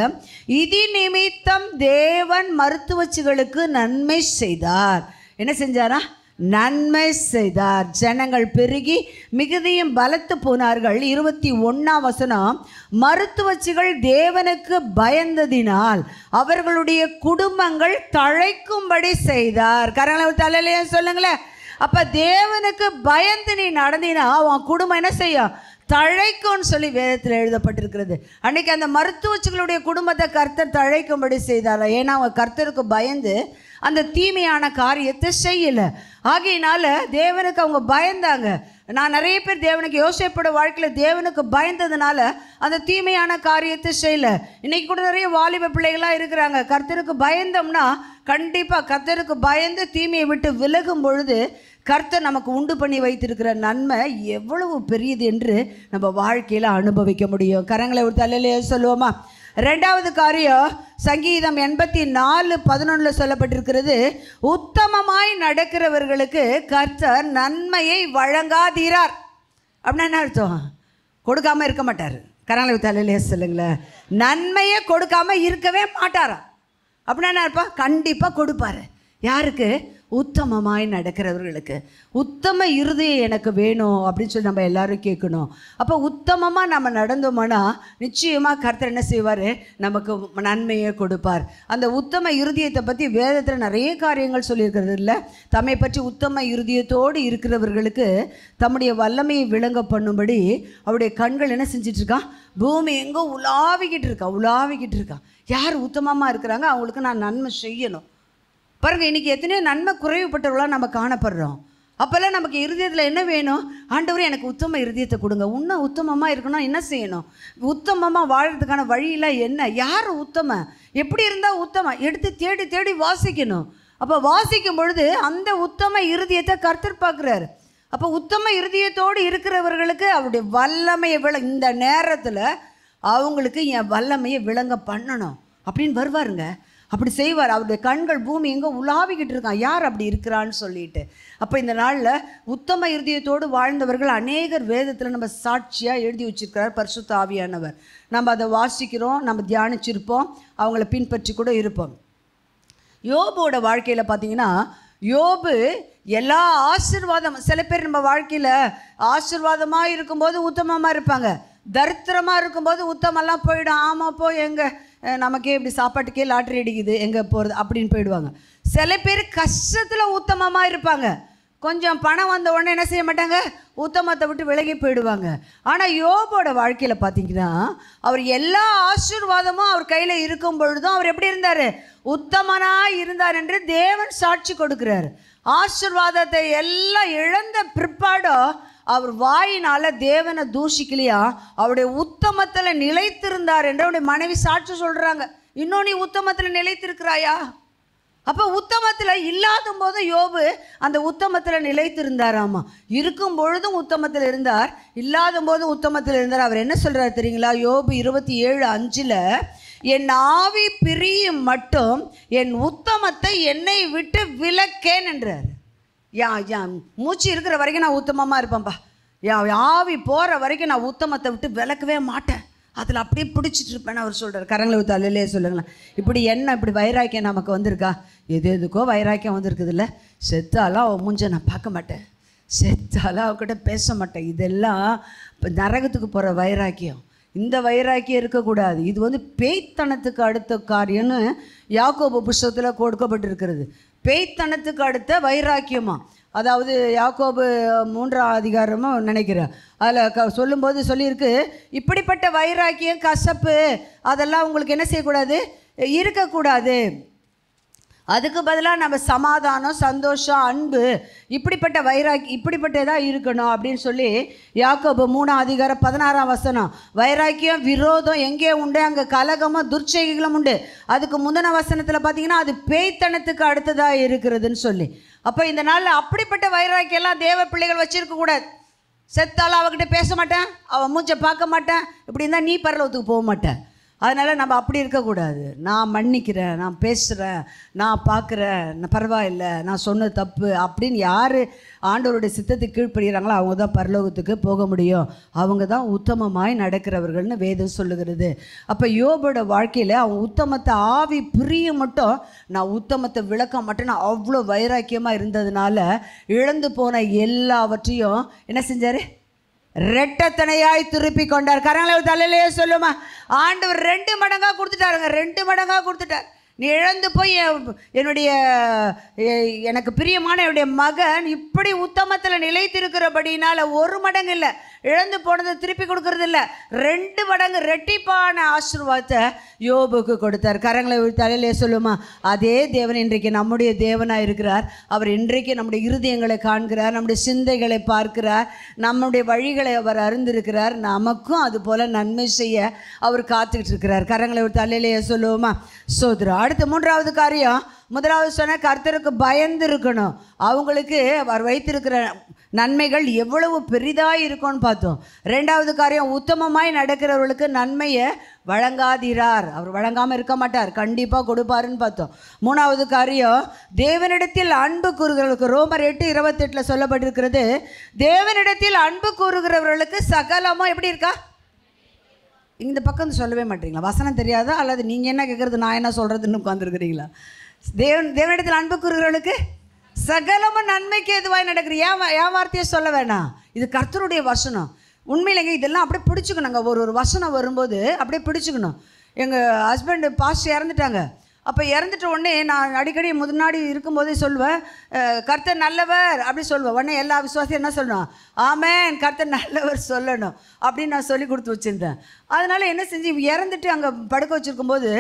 இதி நிமித்தம் தேவன் மருத்துவச்சிகளுக்கு நன்மை செய்தார் என்ன செஞ்சாரா நன்மை செய்தார் ஜனங்கள் பெருகி மிகுதியும் பலத்து போனார்கள் இருபத்தி ஒன்னாம் வசனம் மருத்துவச்சிகள் தேவனுக்கு பயந்ததினால் அவர்களுடைய குடும்பங்கள் தழைக்கும்படி செய்தார் கரங்களை தலையிலேயே சொல்லுங்களேன் அப்போ தேவனுக்கு பயந்து நீ நடந்தினா உன் குடும்பம் என்ன செய்யும் தழைக்கும்னு சொல்லி வேதத்தில் எழுதப்பட்டிருக்கிறது அன்றைக்கி அந்த மருத்துவச்சிகளுடைய குடும்பத்தை கர்த்தர் தழைக்கும்படி செய்தார் ஏன்னா அவங்க கர்த்தருக்கு பயந்து அந்த தீமையான காரியத்தை செய்யலை ஆகையினால தேவனுக்கு அவங்க பயந்தாங்க நான் நிறைய பேர் தேவனுக்கு யோசிப்பட வாழ்க்கையில் தேவனுக்கு பயந்ததுனால அந்த தீமையான காரியத்தை செய்யலை இன்றைக்கி கூட நிறைய வாலிப பிள்ளைகளாக இருக்கிறாங்க கர்த்தருக்கு பயந்தோம்னா கண்டிப்பாக கர்த்தருக்கு பயந்து தீமையை விட்டு விலகும் பொழுது கர்த்தர் நமக்கு உண்டு பண்ணி வைத்திருக்கிற நன்மை எவ்வளவு பெரியது என்று நம்ம வாழ்க்கையில் அனுபவிக்க முடியும் கரங்களை ஒரு தலையிலேயே சொல்லுவோமா ரெண்டாவது காரியம் சங்கீதம் எண்பத்தி நாலு பதினொன்றில் சொல்லப்பட்டிருக்கிறது உத்தமமாய் நடக்கிறவர்களுக்கு கர்த்தர் நன்மையை வழங்காதீரார் அப்படின்னா என்ன அர்த்தம் கொடுக்காமல் இருக்க மாட்டார் கரங்களை தலையிலேயே சொல்லுங்களேன் நன்மையை கொடுக்காமல் இருக்கவே மாட்டாரா அப்படின்னா என்ன இருப்பா கண்டிப்பாக கொடுப்பாரு யாருக்கு உத்தமமாய் நடக்கிறவர்களுக்கு உத்தம இறுதியை எனக்கு வேணும் அப்படின்னு சொல்லி நம்ம எல்லாரும் கேட்கணும் அப்போ உத்தமமாக நம்ம நடந்தோம்னா நிச்சயமாக கர்த்தர் என்ன செய்வார் நமக்கு நன்மையை கொடுப்பார் அந்த உத்தம இறுதியத்தை பற்றி வேதத்தில் நிறைய காரியங்கள் சொல்லியிருக்கிறது இல்லை தம்மை பற்றி உத்தம இறுதியத்தோடு இருக்கிறவர்களுக்கு தம்முடைய வல்லமையை விளங்க பண்ணும்படி அவருடைய கண்கள் என்ன செஞ்சிட்ருக்கான் பூமி எங்கோ உலாவிக்கிட்டு இருக்கா உலாவிக்கிட்டு இருக்கா யார் உத்தமமாக இருக்கிறாங்க அவங்களுக்கு நான் நன்மை செய்யணும் பாருங்கள் இன்றைக்கி எத்தனையோ நன்மை குறைவுபட்டவர்களாக நம்ம காணப்படுறோம் அப்போல்லாம் நமக்கு இருதயத்தில் என்ன வேணும் ஆண்டவர் எனக்கு உத்தம இருதயத்தை கொடுங்க இன்னும் உத்தமமாக இருக்கணும் என்ன செய்யணும் உத்தமமாக வாழறதுக்கான வழியெல்லாம் என்ன யார் உத்தம எப்படி இருந்தால் உத்தம எடுத்து தேடி தேடி வாசிக்கணும் அப்போ வாசிக்கும் பொழுது அந்த உத்தம இருதயத்தை கருத்தர் பார்க்குறாரு அப்போ உத்தம இருதயத்தோடு இருக்கிறவர்களுக்கு அவருடைய வல்லமையை விள இந்த நேரத்தில் அவங்களுக்கு என் வல்லமையை விளங்க பண்ணணும் அப்படின்னு வருவாருங்க அப்படி செய்வார் அவருடைய கண்கள் பூமி எங்கே உலாவிக்கிட்டு இருக்கான் யார் அப்படி இருக்கிறான்னு சொல்லிட்டு அப்போ இந்த நாளில் உத்தம இருதயத்தோடு வாழ்ந்தவர்கள் அநேகர் வேதத்தில் நம்ம சாட்சியாக எழுதி வச்சிருக்கிறார் பரிசுத்த ஆவியானவர் நம்ம அதை வாசிக்கிறோம் நம்ம தியானிச்சிருப்போம் அவங்கள பின்பற்றி கூட இருப்போம் யோபோட வாழ்க்கையில் பார்த்தீங்கன்னா யோபு எல்லா ஆசிர்வாதம் சில பேர் நம்ம வாழ்க்கையில் ஆசிர்வாதமாக இருக்கும்போது உத்தமமாக இருப்பாங்க தரித்திரமாக இருக்கும்போது உத்தமெல்லாம் போயிடும் ஆமாம் போ எங்கள் நமக்கே இப்படி சாப்பாட்டுக்கே லாட்ரி அடிக்குது எங்கே போகிறது அப்படின்னு போயிடுவாங்க சில பேர் கஷ்டத்தில் உத்தமமாக இருப்பாங்க கொஞ்சம் பணம் வந்த உடனே என்ன செய்ய மாட்டாங்க உத்தமத்தை விட்டு விலகி போயிடுவாங்க ஆனால் யோபோட வாழ்க்கையில் பார்த்தீங்கன்னா அவர் எல்லா ஆசீர்வாதமும் அவர் கையில் இருக்கும் பொழுதும் அவர் எப்படி இருந்தார் உத்தமனாக இருந்தார் என்று தேவன் சாட்சி கொடுக்குறாரு ஆசிர்வாதத்தை எல்லாம் இழந்த பிற்பாடோ அவர் வாயினால் தேவனை தூஷிக்கலையா அவருடைய உத்தமத்தில் நிலைத்திருந்தார் என்று அவருடைய மனைவி சாட்சி சொல்கிறாங்க இன்னும் நீ உத்தமத்தில் நிலைத்திருக்கிறாயா அப்போ உத்தமத்தில் இல்லாத போதும் யோபு அந்த உத்தமத்தில் நிலைத்திருந்தாராமா இருக்கும் பொழுதும் உத்தமத்தில் இருந்தார் இல்லாத போதும் உத்தமத்தில் இருந்தார் அவர் என்ன சொல்கிறார் தெரியுங்களா யோபு இருபத்தி ஏழு அஞ்சில் என் ஆவி பிரியும் மட்டும் என் உத்தமத்தை என்னை விட்டு விலக்கேன் என்றார் யா யா மூச்சு இருக்கிற வரைக்கும் நான் உத்தமமாக இருப்பேன்ப்பா யா ஆவி போகிற வரைக்கும் நான் உத்தமத்தை விட்டு விளக்கவே மாட்டேன் அதில் அப்படியே பிடிச்சிட்டு இருப்பேன்னு அவர் சொல்கிறார் கரங்களை ஊற்ற அல்லையே சொல்லுங்களேன் இப்படி என்ன இப்படி வைராக்கியம் நமக்கு வந்திருக்கா எது எதுக்கோ வைராக்கியம் வந்திருக்குதுல்ல செத்தாலாம் அவள் மூஞ்ச நான் பார்க்க மாட்டேன் செத்தாலாம் அவகிட்ட பேச மாட்டேன் இதெல்லாம் இப்போ நரகத்துக்கு போகிற வைராக்கியம் இந்த வைராக்கியம் இருக்கக்கூடாது இது வந்து பேய்த்தனத்துக்கு அடுத்த காரியம்னு யாக்கோபு புஸ்தகத்தில் கொடுக்கப்பட்டிருக்கிறது பேய்த்தனத்துக்கு அடுத்த வைராக்கியமா அதாவது யாக்கோபு மூன்றாம் அதிகாரமும் நினைக்கிறேன் அதில் க சொல்லும்போது சொல்லியிருக்கு இப்படிப்பட்ட வைராக்கியம் கசப்பு அதெல்லாம் உங்களுக்கு என்ன செய்யக்கூடாது இருக்கக்கூடாது அதுக்கு பதிலாக நம்ம சமாதானம் சந்தோஷம் அன்பு இப்படிப்பட்ட வைராக்கி இப்படிப்பட்டதாக இருக்கணும் அப்படின்னு சொல்லி யாக்கோபு மூணாம் அதிகாரம் பதினாறாம் வசனம் வைராக்கியம் விரோதம் எங்கே உண்டு அங்கே கலகமும் துர்ச்செய்களும் உண்டு அதுக்கு முந்தின வசனத்தில் பார்த்தீங்கன்னா அது பேய்த்தனத்துக்கு அடுத்ததாக இருக்கிறதுன்னு சொல்லி அப்போ இந்த நாளில் அப்படிப்பட்ட வைராக்கியெல்லாம் தேவ பிள்ளைகள் வச்சுருக்கக்கூடாது செத்தாலும் அவகிட்ட பேச மாட்டேன் அவன் மூச்சை பார்க்க மாட்டேன் இப்படி இருந்தால் நீ பரலோகத்துக்கு போக மாட்டேன் அதனால் நம்ம அப்படி இருக்கக்கூடாது நான் மன்னிக்கிறேன் நான் பேசுகிறேன் நான் பார்க்குறேன் பரவாயில்லை நான் சொன்ன தப்பு அப்படின்னு யார் ஆண்டவருடைய சித்தத்துக்கு கீழ்ப்படுகிறாங்களோ அவங்க தான் பரலோகத்துக்கு போக முடியும் அவங்க தான் உத்தமமாய் நடக்கிறவர்கள்னு வேதம் சொல்லுகிறது அப்போ யோபோட வாழ்க்கையில் அவங்க உத்தமத்தை ஆவி புரிய மட்டும் நான் உத்தமத்தை விளக்க நான் அவ்வளோ வைராக்கியமாக இருந்ததுனால இழந்து போன எல்லாவற்றையும் என்ன செஞ்சார் ரெட்டத்தனையாய் திருப்பி கொண்டார் கரங்களை தலையிலேயே சொல்லுமா ஆண்டவர் ரெண்டு மடங்காக கொடுத்துட்டாருங்க ரெண்டு மடங்காக கொடுத்துட்டார் நீ இழந்து போய் என்னுடைய எனக்கு பிரியமான என்னுடைய மகன் இப்படி உத்தமத்தில் நிலைத்திருக்கிறபடினால ஒரு மடங்கு இல்லை இழந்து போனதை திருப்பி கொடுக்கறது இல்லை ரெண்டு மடங்கு ரெட்டிப்பான ஆசீர்வாதத்தை யோபுக்கு கொடுத்தார் கரங்களை தலையிலே சொல்லுமா அதே தேவன் இன்றைக்கு நம்முடைய தேவனாக இருக்கிறார் அவர் இன்றைக்கு நம்முடைய இருதயங்களை காண்கிறார் நம்முடைய சிந்தைகளை பார்க்கிறார் நம்முடைய வழிகளை அவர் அறிந்திருக்கிறார் நமக்கும் அது போல் நன்மை செய்ய அவர் காத்துக்கிட்டு இருக்கிறார் கரங்களை ஒரு தலையிலேயே சொல்லுவோமா சோதரா அடுத்த மூன்றாவது காரியம் முதலாவது சொன்ன கர்த்தருக்கு பயந்து இருக்கணும் அவங்களுக்கு அவர் வைத்திருக்கிற நன்மைகள் எவ்வளவு பெரிதாக இருக்கும்னு பார்த்தோம் ரெண்டாவது காரியம் உத்தமமாய் நடக்கிறவர்களுக்கு நன்மையை வழங்காதிரார் அவர் வழங்காமல் இருக்க மாட்டார் கண்டிப்பாக கொடுப்பாருன்னு பார்த்தோம் மூணாவது காரியம் தேவனிடத்தில் அன்பு கூறுகிறவர்களுக்கு ரோமர் எட்டு இருபத்தெட்டில் சொல்லப்பட்டிருக்கிறது தேவனிடத்தில் அன்பு கூறுகிறவர்களுக்கு சகலமாக எப்படி இருக்கா இந்த பக்கம் சொல்லவே மாட்டீங்களா வசனம் தெரியாதா அல்லது நீங்கள் என்ன கேட்குறது நான் என்ன சொல்கிறதுன்னு உட்காந்துருக்குறீங்களா தேவன் தேவனிடத்தில் அன்பு கூறுகிறவர்களுக்கு சகலமும் நன்மைக்கு எதுவாக நடக்கிற ஏன் ஏன் சொல்ல வேணாம் இது கர்த்தருடைய வசனம் உண்மையிலேங்க இதெல்லாம் அப்படியே பிடிச்சிக்கணுங்க ஒரு ஒரு வசனம் வரும்போது அப்படியே பிடிச்சிக்கணும் எங்கள் ஹஸ்பண்டு பாஸ்ட் இறந்துட்டாங்க அப்போ இறந்துட்ட உடனே நான் அடிக்கடி முதனாடி இருக்கும்போதே சொல்லுவேன் கர்த்தர் நல்லவர் அப்படி சொல்லுவேன் உடனே எல்லா விசுவாசியும் என்ன சொல்லணும் ஆமேன் கர்த்தர் நல்லவர் சொல்லணும் அப்படின்னு நான் சொல்லி கொடுத்து வச்சுருந்தேன் அதனால் என்ன செஞ்சு இறந்துட்டு அங்கே படுக்க வச்சுருக்கும் போது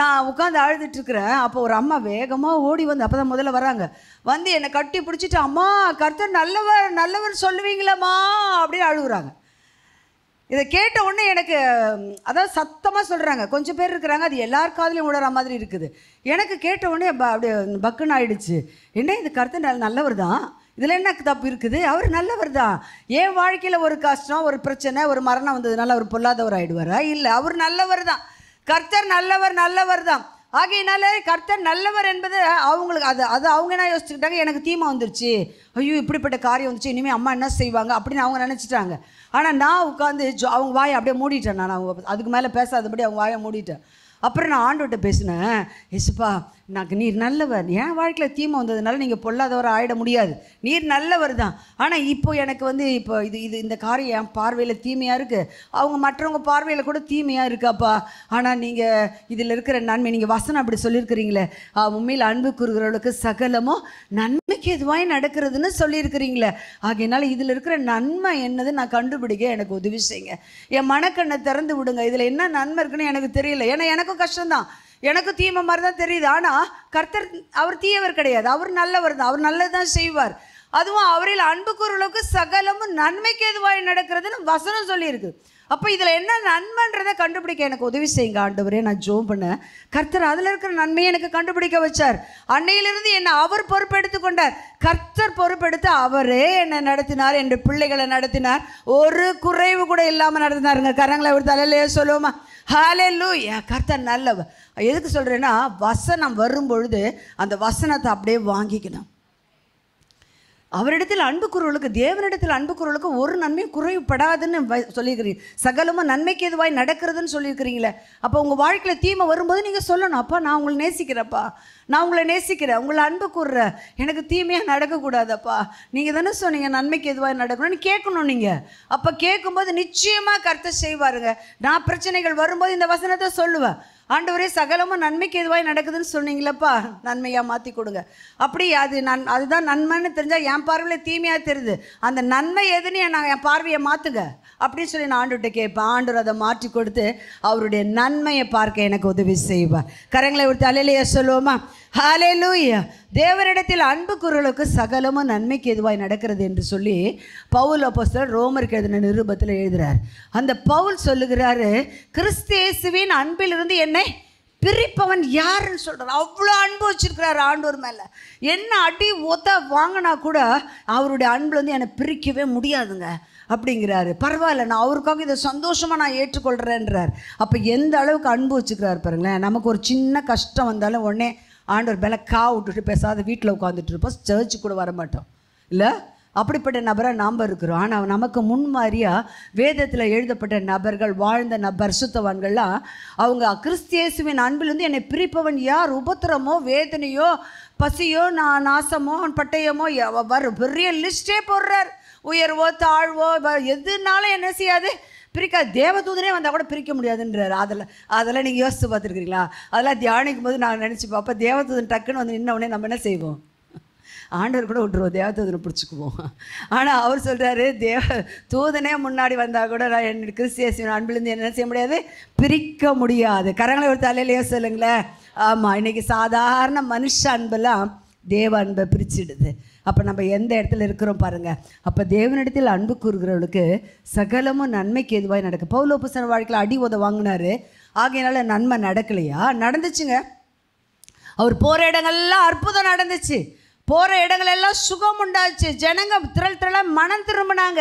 நான் உட்காந்து அழுதுட்டுருக்குறேன் அப்போ ஒரு அம்மா வேகமாக ஓடி வந்து அப்போ தான் முதல்ல வராங்க வந்து என்னை கட்டி பிடிச்சிட்டு அம்மா கர்த்தர் நல்லவர் நல்லவர் சொல்லுவீங்களம்மா அப்படின்னு அழுகுறாங்க இதை கேட்ட உடனே எனக்கு அதாவது சத்தமாக சொல்கிறாங்க கொஞ்சம் பேர் இருக்கிறாங்க அது எல்லார் காதலையும் விடற மாதிரி இருக்குது எனக்கு கேட்ட உடனே ப அப்படியே பக்குன்னு ஆயிடுச்சு என்ன இது கருத்து நல்ல நல்லவர் தான் இதில் என்ன தப்பு இருக்குது அவர் நல்லவர் தான் ஏன் வாழ்க்கையில் ஒரு கஷ்டம் ஒரு பிரச்சனை ஒரு மரணம் வந்ததுனால அவர் பொல்லாதவர் ஆகிடுவாரா இல்லை அவர் நல்லவர் தான் கர்த்தர் நல்லவர் நல்லவர் தான் ஆகையினால கர்த்தர் நல்லவர் என்பது அவங்களுக்கு அது அது அவங்க என்ன யோசிச்சுக்கிட்டாங்க எனக்கு தீமை வந்துருச்சு ஐயோ இப்படிப்பட்ட காரியம் வந்துச்சு இனிமேல் அம்மா என்ன செய்வாங்க அப்படின்னு அவங்க நினச்சிட்டாங்க ஆனால் நான் உட்காந்து ஜோ அவங்க வாயை அப்படியே மூடிட்டேன் நான் அவங்க அதுக்கு மேலே பேசாதபடி அவங்க வாயை மூடிட்டேன் அப்புறம் நான் ஆண்டோட்ட பேசினேன் இசுப்பா நான் நீர் நல்லவர் என் வாழ்க்கையில் தீமை வந்ததுனால நீங்கள் பொல்லாதவரை ஆகிட முடியாது நீர் நல்லவர் தான் ஆனால் இப்போ எனக்கு வந்து இப்போ இது இது இந்த காரியம் என் பார்வையில் தீமையாக இருக்குது அவங்க மற்றவங்க பார்வையில் கூட தீமையாக இருக்காப்பா ஆனால் நீங்கள் இதில் இருக்கிற நன்மை நீங்கள் வசனம் அப்படி சொல்லியிருக்கிறீங்களே உண்மையில் அன்பு கூறுகிறவர்களுக்கு சகலமும் நன்மை எனக்கு எதுவாய் நடக்கிறதுன்னு சொல்லியிருக்கிறீங்களே ஆகையினால இதில் இருக்கிற நன்மை என்னது நான் கண்டுபிடிக்க எனக்கு உதவி செய்யுங்க என் மனக்கண்ணை திறந்து விடுங்க இதில் என்ன நன்மை இருக்குன்னு எனக்கு தெரியல ஏன்னா எனக்கும் கஷ்டம்தான் எனக்கு தீமை மாதிரி தான் தெரியுது ஆனால் கர்த்தர் அவர் தீயவர் கிடையாது அவர் நல்லவர் தான் அவர் நல்லது தான் செய்வார் அதுவும் அவரில் அன்பு சகலமும் நன்மைக்கு எதுவாக நடக்கிறதுன்னு வசனம் சொல்லியிருக்கு அப்போ இதில் என்ன நன்மைன்றதை கண்டுபிடிக்க எனக்கு உதவி செய்யுங்க ஆண்டவரே நான் ஜோம் பண்ணேன் கர்த்தர் அதில் இருக்கிற நன்மையை எனக்கு கண்டுபிடிக்க வச்சார் அன்னையிலிருந்து என்னை அவர் பொறுப்பெடுத்து கொண்டார் கர்த்தர் பொறுப்பெடுத்து அவரே என்னை நடத்தினார் என்று பிள்ளைகளை நடத்தினார் ஒரு குறைவு கூட இல்லாமல் நடத்தினாருங்க கரங்களை ஒரு தலையிலேயே சொல்லுவோமா ஹாலே லூயா கர்த்தர் நல்லவர் எதுக்கு சொல்கிறேன்னா வசனம் வரும்பொழுது அந்த வசனத்தை அப்படியே வாங்கிக்கணும் அவரிடத்தில் அன்பு குரலுக்கு தேவனிடத்தில் அன்பு குரலுக்கு ஒரு நன்மையும் குறைவுபடாதுன்னு சொல்லியிருக்கிறீங்க சகலமும் நன்மைக்கு எதுவாய் நடக்கிறதுன்னு சொல்லியிருக்கிறீங்களே அப்போ உங்கள் வாழ்க்கையில் தீமை வரும்போது நீங்கள் சொல்லணும் அப்பா நான் உங்களை நேசிக்கிறேன்ப்பா நான் உங்களை நேசிக்கிறேன் உங்களை அன்பு கூறுறேன் எனக்கு தீமையாக நடக்கக்கூடாதப்பா நீங்கள் தானே சொன்னீங்க நன்மைக்கு எதுவாக நடக்கணும்னு கேட்கணும் நீங்கள் அப்போ கேட்கும்போது நிச்சயமாக கருத்தை செய்வாருங்க நான் பிரச்சனைகள் வரும்போது இந்த வசனத்தை சொல்லுவேன் ஆண்டவரே சகலமும் நன்மைக்கு எதுவாக நடக்குதுன்னு சொன்னீங்களப்பா நன்மையாக மாற்றி கொடுங்க அப்படி அது நன் அதுதான் நன்மைன்னு தெரிஞ்சால் என் பார்வையில் தீமையாக தெரியுது அந்த நன்மை எதுன்னு நான் என் பார்வையை மாற்றுங்க அப்படின்னு சொல்லி நான் ஆண்டுகிட்ட கேட்பேன் ஆண்டவர் அதை மாற்றி கொடுத்து அவருடைய நன்மையை பார்க்க எனக்கு உதவி செய்வேன் கரங்களை ஒரு தலையிலேயே சொல்லுவோமா ஹாலே லூயா தேவரிடத்தில் அன்பு குரலுக்கு சகலமும் நன்மைக்கு எதுவாய் நடக்கிறது என்று சொல்லி பவுல் அப்போஸ்தர் ரோமருக்கு எழுதின நிருபத்தில் எழுதுகிறார் அந்த பவுல் சொல்லுகிறாரு கிறிஸ்தேசுவின் அன்பிலிருந்து என்னை பிரிப்பவன் யாருன்னு சொல்கிறார் அவ்வளோ அன்பு வச்சுருக்கிறார் ஆண்டோர் மேலே என்ன அடி ஒத்த வாங்கினா கூட அவருடைய அன்பில் வந்து என்னை பிரிக்கவே முடியாதுங்க அப்படிங்கிறாரு பரவாயில்ல நான் அவருக்காக இதை சந்தோஷமாக நான் ஏற்றுக்கொள்கிறேன்றார் அப்போ எந்த அளவுக்கு அன்பு வச்சுக்கிறார் பாருங்களேன் நமக்கு ஒரு சின்ன கஷ்டம் வந்தாலும் உடனே ஆண்டவர் கா விட்டுட்டு பேசாத வீட்டில் உட்காந்துட்டு இருப்போம் சர்ச்சு கூட வர மாட்டோம் இல்லை அப்படிப்பட்ட நபராக நாம் இருக்கிறோம் ஆனால் நமக்கு முன் மாதிரியாக வேதத்தில் எழுதப்பட்ட நபர்கள் வாழ்ந்த நபர் சுத்தவான்கள்லாம் அவங்க கிறிஸ்தியேசுவின் அன்பிலிருந்து என்னை பிரிப்பவன் யார் உபத்திரமோ வேதனையோ பசியோ நான் நாசமோ பட்டயமோ வர பெரிய லிஸ்ட்டே போடுறார் உயர்வோ தாழ்வோ எதுனாலும் என்ன செய்யாது பிரிக்காது தேவதூதனே வந்தால் கூட பிரிக்க முடியாதுன்றார் அதில் அதெல்லாம் நீங்கள் யோசித்து பார்த்துருக்கீங்களா அதெல்லாம் தியானிக்கும் போது நாங்கள் நினச்சி பார்ப்போம் தேவதூதன் டக்குன்னு வந்து நின்னவுடனே நம்ம என்ன செய்வோம் ஆண்டவர் கூட விட்டுருவோம் தேவதூதனை பிடிச்சிக்குவோம் ஆனால் அவர் சொல்கிறாரு தேவ தூதனே முன்னாடி வந்தால் கூட நான் என் கிறிஸ்தியசின் அன்பிலிருந்து என்ன செய்ய முடியாது பிரிக்க முடியாது கரங்களை ஒரு தலையிலேயே சொல்லுங்களேன் ஆமாம் இன்றைக்கி சாதாரண மனுஷ அன்பெல்லாம் தேவ அன்பை பிரிச்சிடுது அப்போ நம்ம எந்த இடத்துல இருக்கிறோம் பாருங்கள் அப்போ தேவனிடத்தில் அன்பு கூறுகிறவளுக்கு சகலமும் நன்மைக்கு எதுவாக நடக்கும் பௌலோபசன வாழ்க்கையில் அடி உத வாங்கினார் ஆகையினால நன்மை நடக்கலையா நடந்துச்சுங்க அவர் போகிற இடங்கள்லாம் அற்புதம் நடந்துச்சு போகிற இடங்களெல்லாம் சுகம் உண்டாச்சு ஜனங்க திரள் திரள மனம் திரும்பினாங்க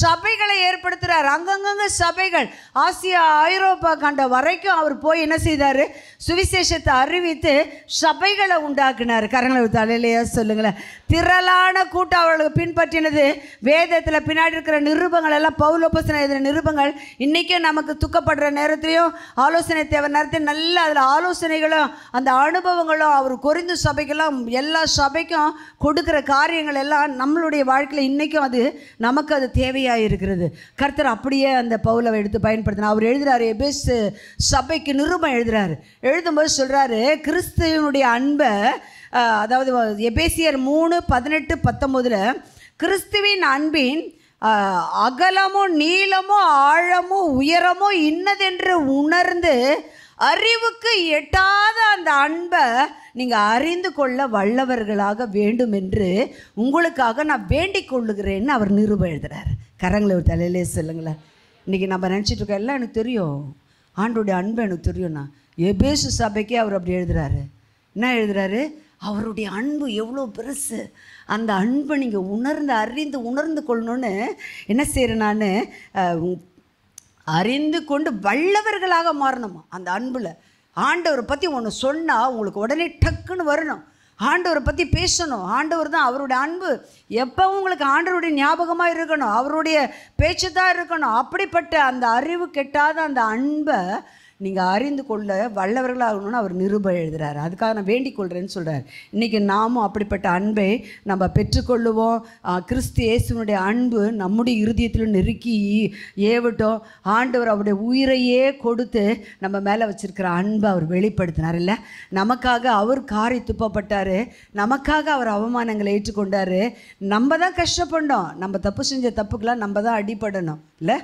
சபைகளை ஏற்படுத்துகிறார் அங்கங்கங்க சபைகள் ஆசியா ஐரோப்பா கண்ட வரைக்கும் அவர் போய் என்ன செய்தார் சுவிசேஷத்தை அறிவித்து சபைகளை உண்டாக்குனார் கரங்களை தலையிலேயே சொல்லுங்களேன் திரளான கூட்டம் அவர்களுக்கு பின்பற்றினது வேதத்தில் பின்னாடி இருக்கிற நிருபங்கள் எல்லாம் பௌலோபசனை எதிர நிருபங்கள் இன்றைக்கும் நமக்கு துக்கப்படுற நேரத்திலையும் ஆலோசனை தேவை நேரத்தில் நல்ல அதில் ஆலோசனைகளும் அந்த அனுபவங்களும் அவர் குறைந்த சபைக்கெல்லாம் எல்லா சபைக்கும் கொடுக்குற காரியங்கள் எல்லாம் நம்மளுடைய வாழ்க்கையில் இன்றைக்கும் அது நமக்கு அது தேவையாக இருக்கிறது கர்த்தர் அப்படியே அந்த பௌலவை எடுத்து பயன்படுத்தினார் அவர் எழுதுகிறார் எபேஸ் சபைக்கு நிருபம் எழுதுகிறார் எழுதும்போது சொல்கிறாரு கிறிஸ்துவனுடைய அன்பை அதாவது எபேசியர் மூணு பதினெட்டு பத்தொம்போதில் கிறிஸ்துவின் அன்பின் அகலமோ நீளமோ ஆழமோ உயரமோ இன்னதென்று உணர்ந்து அறிவுக்கு எட்டாத அந்த அன்பை நீங்கள் அறிந்து கொள்ள வல்லவர்களாக வேண்டும் என்று உங்களுக்காக நான் வேண்டிக் கொள்ளுகிறேன்னு அவர் நிருப எழுதுகிறார் கரங்களை ஒரு தலையிலே சொல்லுங்களேன் இன்றைக்கி நம்ம நினச்சிட்ருக்கோம் எல்லாம் எனக்கு தெரியும் ஆண்டோடைய அன்பு எனக்கு தெரியும்ண்ணா எபேசு சபைக்கே அவர் அப்படி எழுதுகிறாரு என்ன எழுதுகிறாரு அவருடைய அன்பு எவ்வளோ பெருசு அந்த அன்பை நீங்கள் உணர்ந்து அறிந்து உணர்ந்து கொள்ளணும்னு என்ன செய்கிறேன் நான் அறிந்து கொண்டு வல்லவர்களாக மாறணுமா அந்த அன்பில் ஆண்டவரை பற்றி ஒன்று சொன்னால் உங்களுக்கு உடனே டக்குன்னு வரணும் ஆண்டவரை பற்றி பேசணும் ஆண்டவர் தான் அவருடைய அன்பு எப்போ உங்களுக்கு ஆண்டவருடைய ஞாபகமாக இருக்கணும் அவருடைய பேச்சு தான் இருக்கணும் அப்படிப்பட்ட அந்த அறிவு கெட்டாத அந்த அன்பை நீங்கள் அறிந்து கொள்ள வல்லவர்களாகணும்னு அவர் நிருபம் எழுதுகிறார் அதுக்காக நான் வேண்டிக் கொள்கிறேன்னு சொல்கிறார் இன்றைக்கி நாமும் அப்படிப்பட்ட அன்பை நம்ம பெற்றுக்கொள்ளுவோம் கிறிஸ்து இயேசுனுடைய அன்பு நம்முடைய இருதயத்தில் நெருக்கி ஏவட்டும் ஆண்டவர் அவருடைய உயிரையே கொடுத்து நம்ம மேலே வச்சுருக்கிற அன்பை அவர் வெளிப்படுத்தினார் இல்லை நமக்காக அவர் காரை துப்பப்பட்டார் நமக்காக அவர் அவமானங்களை ஏற்றுக்கொண்டார் நம்ம தான் கஷ்டப்பட்டோம் நம்ம தப்பு செஞ்ச தப்புக்கெல்லாம் நம்ம தான் அடிப்படணும் இல்லை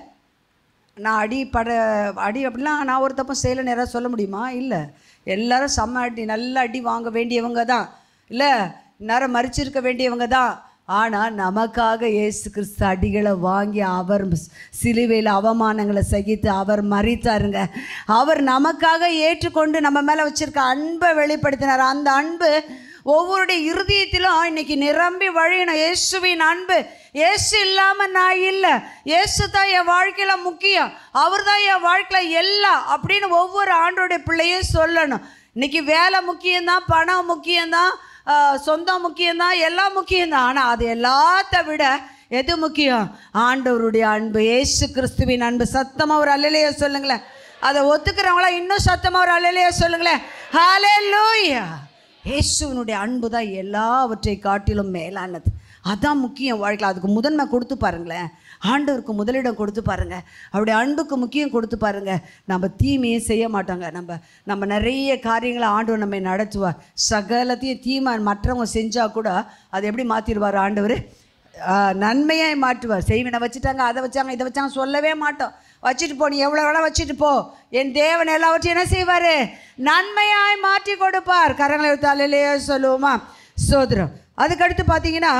நான் அடி பட அடி அப்படிலாம் நான் ஒரு தப்பம் செய்யலை நேராக சொல்ல முடியுமா இல்லை எல்லாரும் செம்ம அடி நல்ல அடி வாங்க வேண்டியவங்க தான் இல்லை நேரம் மறிச்சிருக்க வேண்டியவங்க தான் ஆனால் நமக்காக இயேசு கிறிஸ்து அடிகளை வாங்கி அவர் சிலுவையில் அவமானங்களை சகித்து அவர் மறித்தாருங்க அவர் நமக்காக ஏற்றுக்கொண்டு நம்ம மேலே வச்சுருக்க அன்பை வெளிப்படுத்தினார் அந்த அன்பு ஒவ்வொருடைய இருதயத்திலும் இன்னைக்கு நிரம்பி வழியணும் இயேசுவின் அன்பு ஏசு இல்லாமல் நான் இல்லை இயேசு தான் என் வாழ்க்கையில் முக்கியம் அவர் தான் என் வாழ்க்கையில் எல்லாம் அப்படின்னு ஒவ்வொரு ஆண்டோடைய பிள்ளையும் சொல்லணும் இன்றைக்கி வேலை முக்கியம்தான் பணம் முக்கியம்தான் சொந்தம் முக்கியம்தான் எல்லாம் முக்கியம்தான் ஆனால் அது எல்லாத்த விட எது முக்கியம் ஆண்டவருடைய அன்பு ஏசு கிறிஸ்துவின் அன்பு சத்தமாக ஒரு அல்லலையா சொல்லுங்களேன் அதை ஒத்துக்கிறவங்களா இன்னும் சத்தமாக ஒரு அல்லலையா சொல்லுங்களேன் ஹாலே லூயா இயேசுவனுடைய அன்பு தான் எல்லாவற்றை காட்டிலும் மேலானது அதான் முக்கியம் வாழ்க்கையில் அதுக்கு முதன்மை கொடுத்து பாருங்களேன் ஆண்டவருக்கு முதலிடம் கொடுத்து பாருங்கள் அவருடைய அன்புக்கு முக்கியம் கொடுத்து பாருங்கள் நம்ம தீமையே செய்ய மாட்டாங்க நம்ம நம்ம நிறைய காரியங்களை ஆண்டவர் நம்ம நடத்துவார் சகலத்தையும் தீமை மற்றவங்க செஞ்சால் கூட அதை எப்படி மாற்றிடுவார் ஆண்டவர் நன்மையாக மாற்றுவார் செய்வினை வச்சுட்டாங்க அதை வச்சாங்க இதை வச்சாங்க சொல்லவே மாட்டோம் வச்சுட்டு போ நீ எவ்வளோ வேணால் வச்சுட்டு போ என் தேவன் எல்லாவற்றையும் என்ன செய்வார் நன்மையாய் மாற்றி கொடுப்பார் கரங்களை எழுத்தாலையிலேயே சொல்லுவோமா சோதரம் அதுக்கடுத்து பார்த்தீங்கன்னா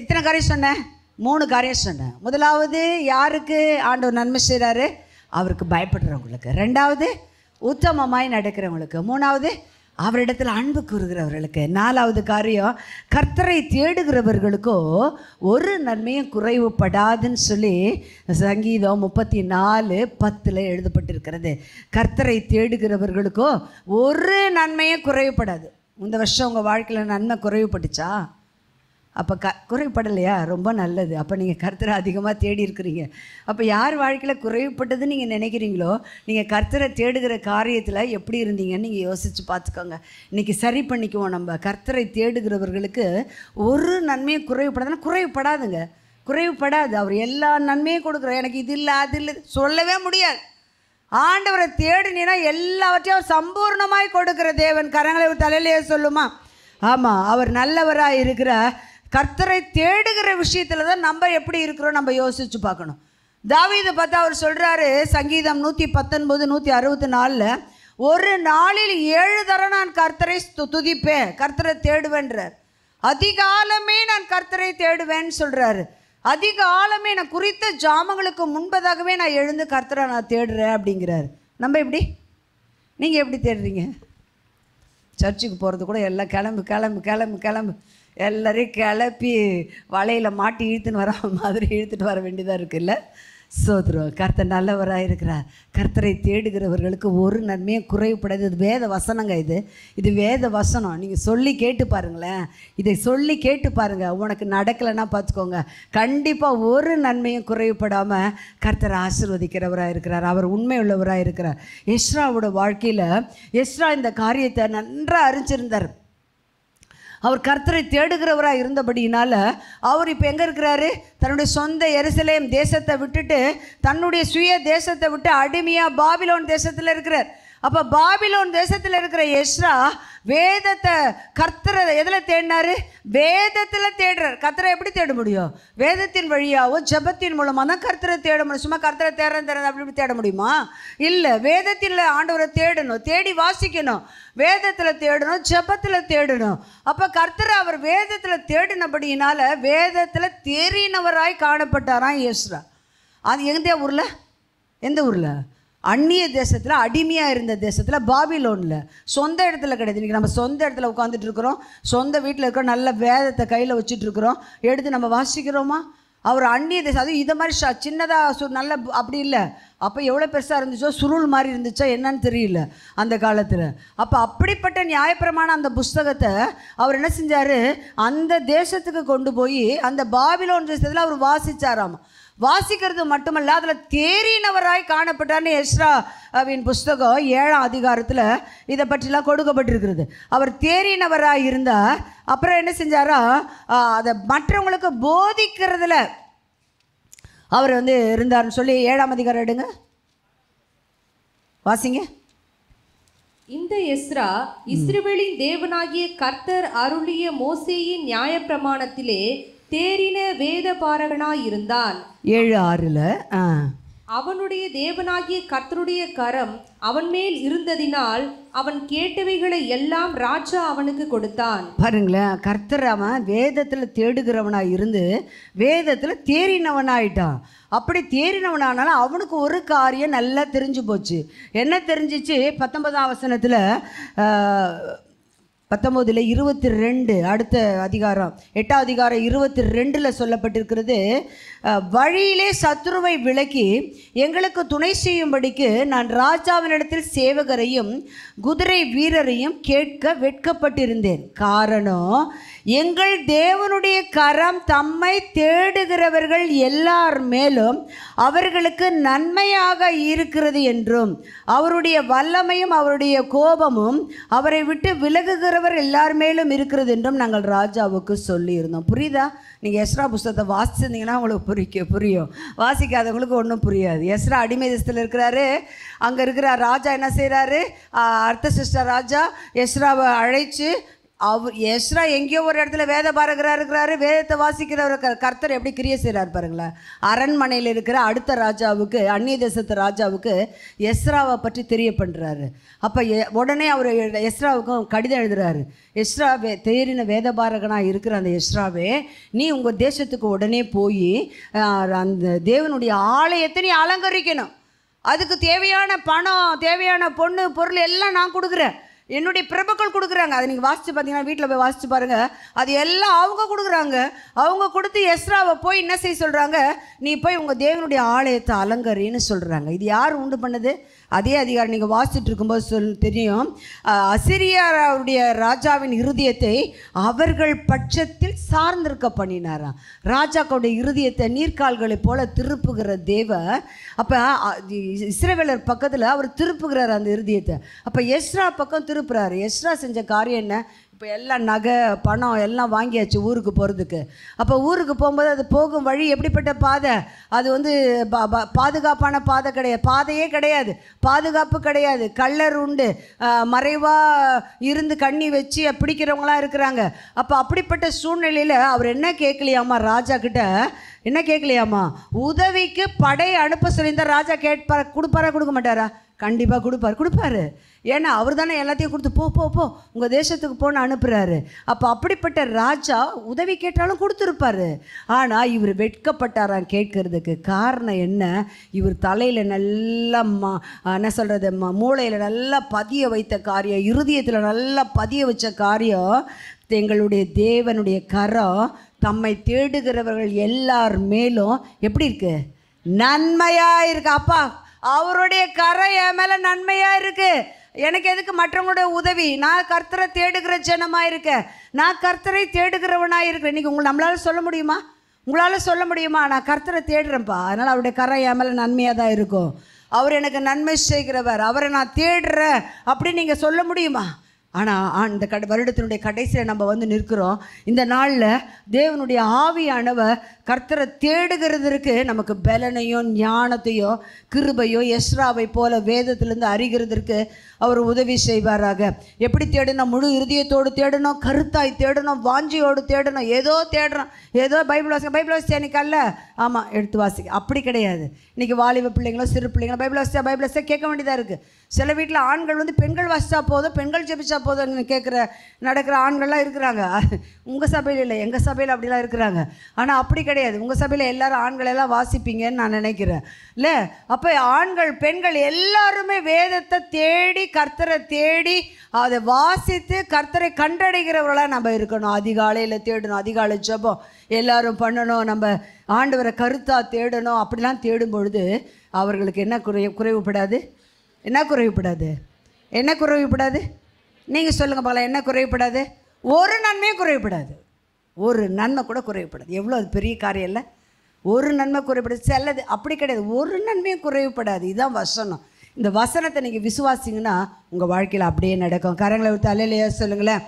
இத்தனை காரியம் சொன்னேன் மூணு காரியம் சொன்னேன் முதலாவது யாருக்கு ஆண்டவர் நன்மை செய்கிறாரு அவருக்கு பயப்படுறவங்களுக்கு ரெண்டாவது உத்தமமாய் நடக்கிறவங்களுக்கு மூணாவது அவரிடத்தில் அன்பு கூறுகிறவர்களுக்கு நாலாவது காரியம் கர்த்தரை தேடுகிறவர்களுக்கோ ஒரு நன்மையும் குறைவுபடாதுன்னு சொல்லி சங்கீதம் முப்பத்தி நாலு பத்தில் எழுதப்பட்டிருக்கிறது கர்த்தரை தேடுகிறவர்களுக்கோ ஒரு நன்மையும் குறைவுபடாது இந்த வருஷம் உங்கள் வாழ்க்கையில் நன்மை குறைவுபட்டுச்சா அப்போ க குறைப்படலையா ரொம்ப நல்லது அப்போ நீங்கள் கர்த்தரை அதிகமாக தேடி இருக்கிறீங்க அப்போ யார் வாழ்க்கையில் குறைவுப்பட்டதுன்னு நீங்கள் நினைக்கிறீங்களோ நீங்கள் கர்த்தரை தேடுகிற காரியத்தில் எப்படி இருந்தீங்கன்னு நீங்கள் யோசித்து பார்த்துக்கோங்க இன்றைக்கி சரி பண்ணிக்குவோம் நம்ம கர்த்தரை தேடுகிறவர்களுக்கு ஒரு நன்மையும் குறைவுப்படாதுன்னா குறைவுப்படாதுங்க குறைவுபடாது அவர் எல்லா நன்மையும் கொடுக்குறார் எனக்கு இது இல்லை அது இல்லை சொல்லவே முடியாது ஆண்டவரை தேடினீன்னா எல்லாவற்றையும் சம்பூர்ணமாய் கொடுக்குற தேவன் கரங்களை தலையிலேயே சொல்லுமா ஆமாம் அவர் நல்லவராக இருக்கிற கர்த்தரை தேடுகிற விஷயத்தில் தான் நம்ம எப்படி இருக்கிறோம் நம்ம யோசித்து பார்க்கணும் தாவீதை பார்த்தா அவர் சொல்கிறாரு சங்கீதம் நூற்றி பத்தொன்பது நூற்றி அறுபத்தி நாலில் ஒரு நாளில் ஏழு தர நான் கர்த்தரை துதிப்பேன் கர்த்தரை தேடுவேன்றார் அதிகாலமே நான் கர்த்தரை தேடுவேன்னு சொல்கிறாரு அதிக ஆழமே நான் குறித்த ஜாமங்களுக்கு முன்பதாகவே நான் எழுந்து கர்த்தரை நான் தேடுறேன் அப்படிங்கிறாரு நம்ம எப்படி நீங்கள் எப்படி தேடுறீங்க சர்ச்சுக்கு போகிறது கூட எல்லாம் கிளம்பு கிளம்பு கிளம்பு கிளம்பு எல்லாரையும் கிளப்பி வலையில் மாட்டி இழுத்துன்னு வர மாதிரி இழுத்துட்டு வர வேண்டியதாக இருக்குல்ல சோத்ருவோம் கர்த்தர் நல்லவராக இருக்கிறார் கர்த்தரை தேடுகிறவர்களுக்கு ஒரு நன்மையும் குறைவுப்படாது இது வேத வசனங்க இது இது வேத வசனம் நீங்கள் சொல்லி கேட்டு பாருங்களேன் இதை சொல்லி கேட்டு பாருங்கள் உனக்கு நடக்கலைன்னா பார்த்துக்கோங்க கண்டிப்பாக ஒரு நன்மையும் குறைவுபடாமல் கர்த்தர் ஆசிர்வதிக்கிறவராக இருக்கிறார் அவர் உண்மை உள்ளவராக இருக்கிறார் யஸ்ராவோட வாழ்க்கையில் யஸ்ரா இந்த காரியத்தை நன்றாக அறிஞ்சிருந்தார் அவர் கர்த்தரை தேடுகிறவராக இருந்தபடியினால் அவர் இப்போ எங்கே இருக்கிறாரு தன்னுடைய சொந்த எருசலேம் தேசத்தை விட்டுட்டு தன்னுடைய சுய தேசத்தை விட்டு அடிமையாக பாபிலோன் தேசத்தில் இருக்கிறார் அப்போ பாபிலோன் தேசத்தில் இருக்கிற எஸ்ரா வேதத்தை கர்த்தரை எதில் தேடினாரு வேதத்தில் தேடுறார் கர்த்தரை எப்படி தேட முடியும் வேதத்தின் வழியாகவும் ஜபத்தின் மூலமாக தான் கர்த்தரை தேட முடியும் சும்மா கர்த்தரை தேடுறேன் தேடுறது அப்படி தேட முடியுமா இல்லை வேதத்தில் ஆண்டவரை தேடணும் தேடி வாசிக்கணும் வேதத்தில் தேடணும் ஜபத்தில் தேடணும் அப்போ கர்த்தரை அவர் வேதத்தில் தேடினபடியினால வேதத்தில் தேறினவராய் காணப்பட்டாராம் எஸ்ரா அது எந்த ஊரில் எந்த ஊரில் அந்நிய தேசத்தில் அடிமையாக இருந்த தேசத்தில் பாபிலோனில் சொந்த இடத்துல கிடையாது இன்றைக்கி நம்ம சொந்த இடத்துல உட்காந்துட்டு இருக்கிறோம் சொந்த வீட்டில் இருக்கிறோம் நல்ல வேதத்தை கையில் வச்சுட்டு இருக்கிறோம் எடுத்து நம்ம வாசிக்கிறோமா அவர் அந்நிய தேசம் அதுவும் இதை மாதிரி ஷா சின்னதாக சு நல்ல அப்படி இல்லை அப்போ எவ்வளோ பெருசாக இருந்துச்சோ சுருள் மாதிரி இருந்துச்சோ என்னன்னு தெரியல அந்த காலத்தில் அப்போ அப்படிப்பட்ட நியாயப்பிரமான அந்த புஸ்தகத்தை அவர் என்ன செஞ்சார் அந்த தேசத்துக்கு கொண்டு போய் அந்த பாபிலோன் தேசத்தில் அவர் வாசித்தாராமா வாசிக்கிறது மட்டுமல்ல அதில் தேறினவராய் காணப்பட்டார்னு எஸ்ரா அவின் புஸ்தகம் ஏழாம் அதிகாரத்தில் இதை பற்றிலாம் கொடுக்கப்பட்டிருக்கிறது அவர் தேறினவராக இருந்தால் அப்புறம் என்ன செஞ்சாரா அதை மற்றவங்களுக்கு போதிக்கிறதுல அவர் வந்து இருந்தார்னு சொல்லி ஏழாம் அதிகாரம் எடுங்க வாசிங்க இந்த எஸ்ரா இஸ்ரேவேலின் தேவனாகிய கர்த்தர் அருளிய மோசேயின் நியாய பிரமாணத்திலே தேறின வேத பாரகனாய் இருந்தான் ஏழு ஆறுல அவனுடைய தேவனாகிய கர்த்தருடைய கரம் அவன் மேல் இருந்ததினால் அவன் கேட்டவைகளை எல்லாம் ராஜா அவனுக்கு கொடுத்தான் பாருங்களேன் கர்த்தர் அவன் வேதத்தில் தேடுகிறவனாக இருந்து வேதத்தில் தேறினவனாயிட்டான் அப்படி தேறினவனானால அவனுக்கு ஒரு காரியம் நல்லா தெரிஞ்சு போச்சு என்ன தெரிஞ்சிச்சு பத்தொன்பதாம் அவசனத்தில் பத்தொம்போதில் இருபத்தி ரெண்டு அடுத்த அதிகாரம் எட்டாம் அதிகாரம் இருபத்தி ரெண்டில் சொல்லப்பட்டிருக்கிறது வழியிலே சத்ருவை விலக்கி எங்களுக்கு துணை செய்யும்படிக்கு நான் ராஜாவினிடத்தில் சேவகரையும் குதிரை வீரரையும் கேட்க வெட்கப்பட்டிருந்தேன் காரணம் எங்கள் தேவனுடைய கரம் தம்மை தேடுகிறவர்கள் எல்லார் மேலும் அவர்களுக்கு நன்மையாக இருக்கிறது என்றும் அவருடைய வல்லமையும் அவருடைய கோபமும் அவரை விட்டு விலகுகிறவர் எல்லார் மேலும் இருக்கிறது என்றும் நாங்கள் ராஜாவுக்கு சொல்லியிருந்தோம் புரியுதா நீங்கள் எஸ்ரா புஸ்தகத்தை வாசிச்சிருந்தீங்கன்னா உங்களுக்கு புரிக்க புரியும் வாசிக்காதவங்களுக்கு ஒன்றும் புரியாது எஸ்ரா அடிமை தேசத்தில் இருக்கிறாரு அங்கே இருக்கிற ராஜா என்ன செய்கிறாரு அர்த்த சிஸ்டர் ராஜா எஸ்ராவை அழைச்சி அவர் எஸ்ரா எங்கேயோ ஒரு இடத்துல வேத பாரகராக வேதத்தை வாசிக்கிறவர் கர்த்தர் எப்படி கிரியை செய்கிறார் பாருங்களேன் அரண்மனையில் இருக்கிற அடுத்த ராஜாவுக்கு அந்நிய தேசத்து ராஜாவுக்கு எஸ்ராவை பற்றி தெரிய பண்ணுறாரு அப்போ உடனே அவர் எஸ்ராவுக்கும் கடிதம் எழுதுறாரு எஸ்ராவே தேரின தேறின வேத பாரகனாக இருக்கிற அந்த எஸ்ராவே நீ உங்கள் தேசத்துக்கு உடனே போய் அந்த தேவனுடைய ஆலயத்தை நீ அலங்கரிக்கணும் அதுக்கு தேவையான பணம் தேவையான பொண்ணு பொருள் எல்லாம் நான் கொடுக்குறேன் என்னுடைய பிரபுக்கள் கொடுக்குறாங்க அதை நீங்கள் வாசித்து பார்த்தீங்கன்னா வீட்டில் போய் வாசித்து பாருங்கள் அது எல்லாம் அவங்க கொடுக்குறாங்க அவங்க கொடுத்து எஸ்ராவை போய் என்ன செய்ய சொல்கிறாங்க நீ போய் உங்கள் தேவனுடைய ஆலயத்தை அலங்கரின்னு சொல்கிறாங்க இது யார் உண்டு பண்ணது அதே அதிகாரம் நீங்கள் வாசிட்டு இருக்கும்போது சொல் தெரியும் அசிரியாருடைய ராஜாவின் இருதயத்தை அவர்கள் பட்சத்தில் சார்ந்திருக்க பண்ணினாராம் ராஜாக்களுடைய இருதயத்தை நீர்கால்களை போல திருப்புகிற தேவ அப்போ இஸ்ரேவேலர் பக்கத்தில் அவர் திருப்புகிறார் அந்த இருதயத்தை அப்போ எஸ்ரா பக்கம் திருப்புறாரு எஸ்ரா செஞ்ச காரியம் என்ன இப்போ எல்லாம் நகை பணம் எல்லாம் வாங்கியாச்சு ஊருக்கு போகிறதுக்கு அப்போ ஊருக்கு போகும்போது அது போகும் வழி எப்படிப்பட்ட பாதை அது வந்து பாதுகாப்பான பாதை கிடையாது பாதையே கிடையாது பாதுகாப்பு கிடையாது கல்லர் உண்டு மறைவாக இருந்து கண்ணி வச்சு பிடிக்கிறவங்களாம் இருக்கிறாங்க அப்போ அப்படிப்பட்ட சூழ்நிலையில் அவர் என்ன கேட்கலையாம்மா ராஜா கிட்ட என்ன கேட்கலையாம்மா உதவிக்கு படை அனுப்ப சொல்லியிருந்தால் ராஜா கேட்பாரா கொடுப்பாரா கொடுக்க மாட்டாரா கண்டிப்பாக கொடுப்பார் கொடுப்பாரு ஏன்னா அவர் தானே எல்லாத்தையும் கொடுத்து போ போ போ உங்கள் தேசத்துக்கு போன்னு அனுப்புகிறாரு அப்போ அப்படிப்பட்ட ராஜா உதவி கேட்டாலும் கொடுத்துருப்பாரு ஆனால் இவர் வெட்கப்பட்டாராம் கேட்கறதுக்கு காரணம் என்ன இவர் தலையில் நல்ல என்ன சொல்கிறது மூளையில் நல்லா பதிய வைத்த காரியம் இருதயத்தில் நல்லா பதிய வச்ச காரியம் எங்களுடைய தேவனுடைய கரம் தம்மை தேடுகிறவர்கள் எல்லார் மேலும் எப்படி இருக்குது நன்மையாக இருக்கு அப்பா அவருடைய கரை என் மேலே நன்மையாக இருக்குது எனக்கு எதுக்கு மற்றவங்களுடைய உதவி நான் கர்த்தரை தேடுகிற ஜனமாக இருக்கேன் நான் கர்த்தரை தேடுகிறவனாக இருக்கேன் இன்றைக்கி உங்களை நம்மளால் சொல்ல முடியுமா உங்களால் சொல்ல முடியுமா நான் கர்த்தரை தேடுறேன்ப்பா அதனால் அவருடைய கரை என் மேலே நன்மையாக தான் இருக்கும் அவர் எனக்கு நன்மை செய்கிறவர் அவரை நான் தேடுறேன் அப்படின்னு நீங்கள் சொல்ல முடியுமா ஆனால் இந்த கட வருடத்தினுடைய கடைசியில் நம்ம வந்து நிற்கிறோம் இந்த நாளில் தேவனுடைய ஆவியானவர் கர்த்தரை தேடுகிறதுக்கு நமக்கு பலனையோ ஞானத்தையோ கிருபையோ எஸ்ராவை போல வேதத்திலேருந்து அறிகிறதற்கு அவர் உதவி செய்வாராக எப்படி தேடணும் முழு இருதயத்தோடு தேடணும் கருத்தாய் தேடணும் வாஞ்சியோடு தேடணும் ஏதோ தேடுறோம் ஏதோ பைபிள் வாசிக்க பைபிள் வாசிச்சா எனக்கு ஆமாம் எடுத்து வாசிக்க அப்படி கிடையாது இன்றைக்கி வாலிப பிள்ளைங்களோ சிறு பிள்ளைங்களோ பைபிள் வாசிச்சா பைபிள் வாசிச்சா கேட்க வேண்டியதாக இருக்குது சில வீட்டில் ஆண்கள் வந்து பெண்கள் வாசித்தா போதும் பெண்கள் ஜெபிச்சா போதும் கேட்குற நடக்கிற ஆண்கள்லாம் இருக்கிறாங்க உங்கள் சபையில் இல்லை எங்கள் சபையில் அப்படிலாம் இருக்கிறாங்க ஆனால் அப்படி கிடையாது கிடையாது உங்கள் சபையில் எல்லாரும் ஆண்கள் எல்லாம் வாசிப்பீங்கன்னு நான் நினைக்கிறேன் இல்லை அப்போ ஆண்கள் பெண்கள் எல்லாருமே வேதத்தை தேடி கர்த்தரை தேடி அதை வாசித்து கர்த்தரை கண்டடைகிறவர்களாக நம்ம இருக்கணும் அதிகாலையில் தேடணும் அதிகாலை ஜபம் எல்லாரும் பண்ணணும் நம்ம ஆண்டவரை கருத்தாக தேடணும் அப்படிலாம் தேடும் பொழுது அவர்களுக்கு என்ன குறை குறைவுபடாது என்ன குறைவுபடாது என்ன குறைவுபடாது நீங்கள் சொல்லுங்கள் பார்க்கலாம் என்ன குறைவுபடாது ஒரு நன்மையும் குறைவுபடாது ஒரு நன்மை கூட குறைவுபடாது எவ்வளோ அது பெரிய காரியம் இல்லை ஒரு நன்மை குறைபடாது செல்லது அப்படி கிடையாது ஒரு நன்மையும் குறைவுபடாது இதுதான் வசனம் இந்த வசனத்தை நீங்கள் விசுவாசிங்கன்னா உங்கள் வாழ்க்கையில் அப்படியே நடக்கும் கரங்களை ஒரு தலையிலையோ சொல்லுங்களேன்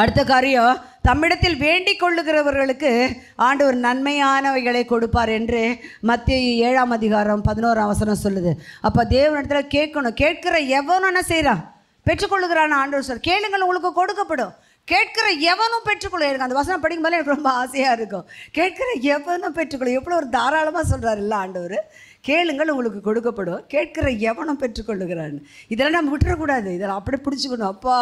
அடுத்த காரியம் தம்மிடத்தில் வேண்டிக் கொள்ளுகிறவர்களுக்கு ஆண்டவர் நன்மையானவைகளை கொடுப்பார் என்று மத்திய ஏழாம் அதிகாரம் பதினோராம் வசனம் சொல்லுது அப்போ தேவனிடத்தில் கேட்கணும் கேட்குற எவனும் என்ன செய்கிறான் பெற்றுக்கொள்ளுகிறான் ஆண்டவர் சொல் கேளுங்கள் உங்களுக்கு கொடுக்கப்படும் கேட்கிற எவனும் பெற்றுக்கொள்ள எனக்கு அந்த வசனம் படிக்கும்போது எனக்கு ரொம்ப ஆசையாக இருக்கும் கேட்கிற எவனும் பெற்றுக்கொள்ள எவ்வளோ ஒரு தாராளமாக சொல்கிறார் இல்லை ஆண்டவர் கேளுங்கள் உங்களுக்கு கொடுக்கப்படும் கேட்கிற எவனும் பெற்றுக்கொள்ளுகிறான்னு இதெல்லாம் நம்ம விட்டுறக்கூடாது இதெல்லாம் அப்படி பிடிச்சிக்கணும் அப்பா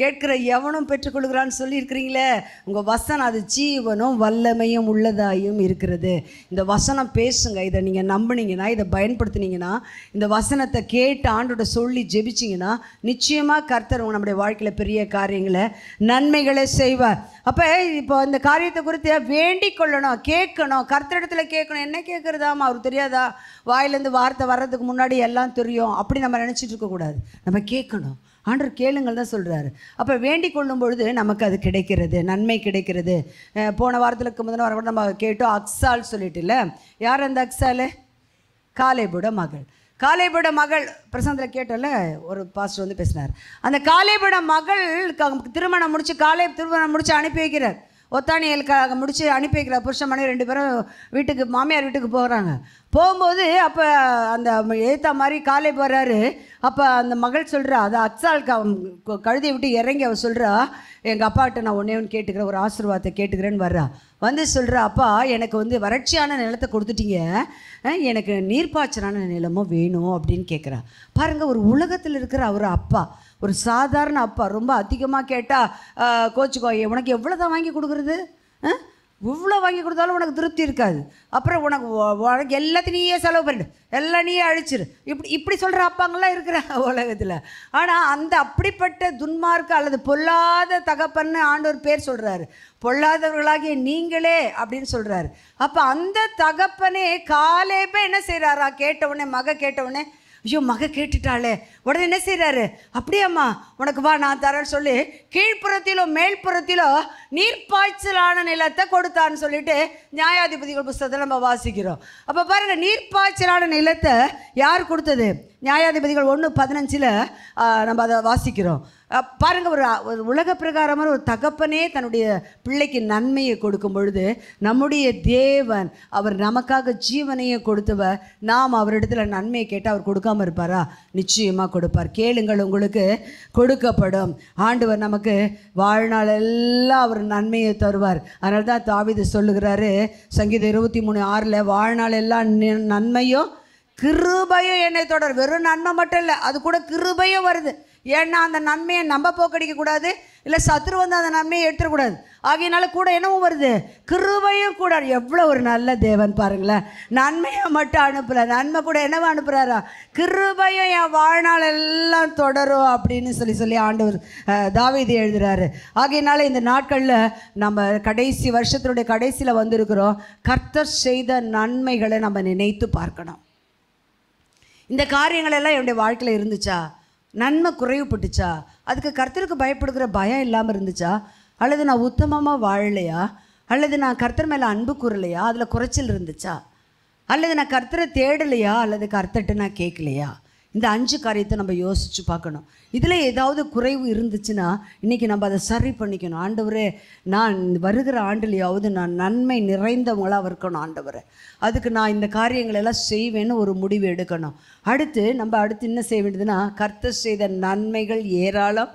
கேட்கிற எவனும் பெற்றுக்கொள்கிறான்னு சொல்லியிருக்கிறீங்களே உங்கள் வசனம் அது ஜீவனும் வல்லமையும் உள்ளதாயும் இருக்கிறது இந்த வசனம் பேசுங்க இதை நீங்கள் நம்பினீங்கன்னா இதை பயன்படுத்தினீங்கன்னா இந்த வசனத்தை கேட்டு ஆண்டோட சொல்லி ஜெபிச்சிங்கன்னா நிச்சயமாக கர்த்தர் நம்முடைய வாழ்க்கையில் பெரிய காரியங்களை நன்மைகளை செய்வார் அப்போ இப்போ இந்த காரியத்தை குறித்து வேண்டிக் கொள்ளணும் கேட்கணும் கர்த்தரிடத்தில் கேட்கணும் என்ன கேட்குறதாமா அவருக்கு தெரியாதா வாயிலேருந்து வார்த்தை வர்றதுக்கு முன்னாடி எல்லாம் தெரியும் அப்படி நம்ம நினச்சிட்டு இருக்கக்கூடாது நம்ம கேட்கணும் ஆண்டர் கேளுங்கள் தான் சொல்கிறாரு அப்போ வேண்டிக் கொள்ளும் பொழுது நமக்கு அது கிடைக்கிறது நன்மை கிடைக்கிறது போன வாரத்துக்கு முதல்ல வர நம்ம கேட்டோம் அக்ஸால் சொல்லிட்டு இல்லை யார் அந்த அக்ஸாலு காலைபுட மகள் காலைபுட மகள் பிரசாந்தில் கேட்டோம்ல ஒரு பாஸ்டர் வந்து பேசினார் அந்த காலைபுட மகள் திருமணம் முடிச்சு காலை திருமணம் முடிச்சு அனுப்பி வைக்கிறார் ஒத்தானியலுக்காக முடித்து அனுப்பி வைக்கிற புருஷன் மனைவி ரெண்டு பேரும் வீட்டுக்கு மாமியார் வீட்டுக்கு போகிறாங்க போகும்போது அப்போ அந்த ஏற்ற மாதிரி காலை போகிறாரு அப்போ அந்த மகள் சொல்கிறா அது அக்ஸாலுக்கு அவன் கழுதி விட்டு இறங்கி அவன் சொல்கிறா எங்கள் அப்பாட்ட நான் ஒன்றே ஒன்று கேட்டுக்கிறேன் ஒரு ஆசீர்வாதத்தை கேட்டுக்கிறேன்னு வர்றா வந்து சொல்கிறா அப்பா எனக்கு வந்து வறட்சியான நிலத்தை கொடுத்துட்டீங்க எனக்கு நீர்ப்பாய்ச்சலான நிலமும் வேணும் அப்படின்னு கேட்குறா பாருங்கள் ஒரு உலகத்தில் இருக்கிற அவர் அப்பா ஒரு சாதாரண அப்பா ரொம்ப அதிகமாக கேட்டால் கோச்சுக்கோ உனக்கு எவ்வளோ தான் வாங்கி கொடுக்குறது இவ்வளோ வாங்கி கொடுத்தாலும் உனக்கு திருப்தி இருக்காது அப்புறம் உனக்கு உனக்கு எல்லாத்தையும் நீயே செலவு பண்ணிடு எல்லாம் நீயே அழிச்சிரு இப்படி இப்படி சொல்கிற அப்பாங்களாம் இருக்கிற உலகத்தில் ஆனால் அந்த அப்படிப்பட்ட துன்மார்க்கு அல்லது பொல்லாத தகப்பன்னு ஆண்டவர் பேர் சொல்கிறாரு பொல்லாதவர்களாகிய நீங்களே அப்படின்னு சொல்கிறாரு அப்போ அந்த தகப்பனே காலேபே என்ன செய்கிறாரா கேட்டவுடனே மக கேட்டவுடனே ஐயோ மக கேட்டுட்டாளே உடனே என்ன செய்கிறாரு அப்படியேம்மா உனக்கு வா நான் தரேன்னு சொல்லி கீழ்ப்புறத்திலோ மேல்புறத்திலோ நீர்ப்பாய்ச்சலான நிலத்தை கொடுத்தான்னு சொல்லிட்டு நியாயாதிபதிகள் புஸ்தகத்தை நம்ம வாசிக்கிறோம் அப்போ பாருங்கள் நீர்ப்பாய்ச்சலான நிலத்தை யார் கொடுத்தது நியாயாதிபதிகள் ஒன்று பதினஞ்சில் நம்ம அதை வாசிக்கிறோம் பாருங்கள் ஒரு ஒரு உலக பிரகாரமான ஒரு தகப்பனே தன்னுடைய பிள்ளைக்கு நன்மையை கொடுக்கும் பொழுது நம்முடைய தேவன் அவர் நமக்காக ஜீவனையை கொடுத்தவ நாம் அவரிடத்துல நன்மையை கேட்டு அவர் கொடுக்காமல் இருப்பாரா நிச்சயமாக கொடுப்பார் கேளுங்கள் உங்களுக்கு கொடுக்கப்படும் ஆண்டவர் நமக்கு வாழ்நாள் எல்லாம் அவர் அவர் நன்மையை தருவார் அதனால தான் தாவிது சொல்லுகிறாரு சங்கீத இருபத்தி மூணு ஆறில் வாழ்நாள் எல்லாம் நன்மையும் கிருபையும் என்னை தொடர் வெறும் நன்மை மட்டும் இல்லை அது கூட கிருபையும் வருது ஏன்னா அந்த நன்மையை நம்ம போக்கடிக்கக்கூடாது இல்லை சத்ரு வந்து அந்த நன்மையை எடுத்துடக்கூடாது ஆகையினால கூட என்னவும் வருது கிருபையும் கூட எவ்வளோ ஒரு நல்ல தேவன் பாருங்களேன் நன்மையை மட்டும் அனுப்புகிறார் நன்மை கூட என்னவோ அனுப்புகிறாரா கிருபையும் என் வாழ்நாள் எல்லாம் தொடரும் அப்படின்னு சொல்லி சொல்லி ஆண்டவர் தாவீதி எழுதுகிறாரு ஆகையினால இந்த நாட்களில் நம்ம கடைசி வருஷத்தினுடைய கடைசியில் வந்திருக்கிறோம் கர்த்தர் செய்த நன்மைகளை நம்ம நினைத்து பார்க்கணும் இந்த காரியங்கள் எல்லாம் என்னுடைய வாழ்க்கையில் இருந்துச்சா நன்மை குறைவுபட்டுச்சா அதுக்கு கர்த்தருக்கு பயப்படுகிற பயம் இல்லாமல் இருந்துச்சா அல்லது நான் உத்தமமாக வாழலையா அல்லது நான் கர்த்தர் மேலே அன்பு கூறலையா அதில் குறைச்சல் இருந்துச்சா அல்லது நான் கர்த்தரை தேடலையா அல்லது கர்த்தட்டு நான் கேட்கலையா இந்த அஞ்சு காரியத்தை நம்ம யோசித்து பார்க்கணும் இதில் ஏதாவது குறைவு இருந்துச்சுன்னா இன்றைக்கி நம்ம அதை சரி பண்ணிக்கணும் ஆண்டவரே நான் வருகிற ஆண்டுலையாவது நான் நன்மை நிறைந்தவங்களாக இருக்கணும் ஆண்டவரை அதுக்கு நான் இந்த காரியங்களெல்லாம் செய்வேன்னு ஒரு முடிவு எடுக்கணும் அடுத்து நம்ம அடுத்து என்ன செய்ய வேண்டியதுன்னா கர்த்தர் செய்த நன்மைகள் ஏராளம்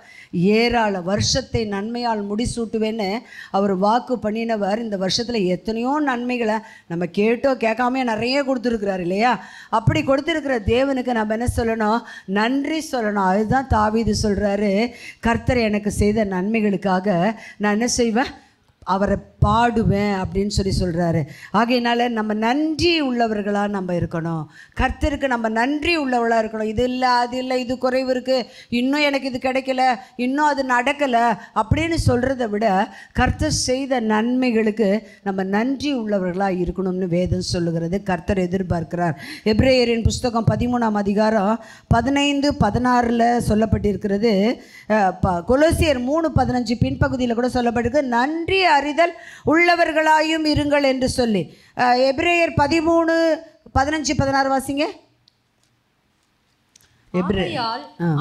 ஏராள வருஷத்தை நன்மையால் முடிசூட்டுவேன்னு அவர் வாக்கு பண்ணினவர் இந்த வருஷத்தில் எத்தனையோ நன்மைகளை நம்ம கேட்டோ கேட்காமையோ நிறைய கொடுத்துருக்குறாரு இல்லையா அப்படி கொடுத்துருக்கிற தேவனுக்கு நம்ம என்ன சொல்லணும் நன்றி சொல்லணும் அதுதான் தாவிது சொல்கிறாரு கர்த்தர் எனக்கு செய்த நன்மைகளுக்காக நான் என்ன செய்வேன் அவரை பாடுவேன் அப்படின்னு சொல்லி சொல்கிறாரு ஆகையினால நம்ம நன்றி உள்ளவர்களாக நம்ம இருக்கணும் கர்த்தருக்கு நம்ம நன்றி உள்ளவர்களாக இருக்கணும் இது இல்லை அது இல்லை இது குறைவு இருக்குது இன்னும் எனக்கு இது கிடைக்கல இன்னும் அது நடக்கலை அப்படின்னு சொல்கிறத விட கர்த்தர் செய்த நன்மைகளுக்கு நம்ம நன்றி உள்ளவர்களாக இருக்கணும்னு வேதம் சொல்லுகிறது கர்த்தர் எதிர்பார்க்கிறார் எப்ரேயரின் புஸ்தகம் பதிமூணாம் அதிகாரம் பதினைந்து பதினாறில் சொல்லப்பட்டிருக்கிறது கொலோசியர் மூணு பதினஞ்சு பின்பகுதியில் கூட சொல்லப்பட்டிருக்கு நன்றி அறிதல் உள்ளவர்களாயும் இருங்கள் என்று சொல்லி எப்ரேயர் பதிமூணு பதினஞ்சு பதினாறு வாசிங்க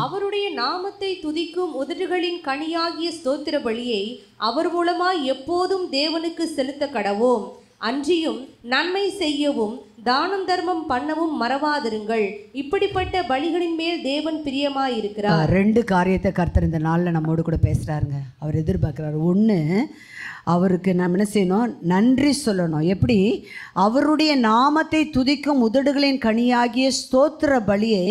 அவருடைய நாமத்தை துதிக்கும் உதடுகளின் கனியாகிய ஸ்தோத்திர பலியை அவர் மூலமாய் எப்போதும் தேவனுக்கு செலுத்த கடவோம் அன்றியும் நன்மை செய்யவும் தானம் தர்மம் பண்ணவும் மறவாதிருங்கள் இப்படிப்பட்ட பலிகளின் மேல் தேவன் பிரியமாயிருக்கிறார் ரெண்டு காரியத்தை கர்த்தர் இந்த நாளில் நம்மோடு கூட பேசுகிறாருங்க அவர் எதிர்பார்க்கிறார் ஒன்று அவருக்கு நம்ம என்ன செய்யணும் நன்றி சொல்லணும் எப்படி அவருடைய நாமத்தை துதிக்கும் உதடுகளின் கனியாகிய ஸ்தோத்திர பலியை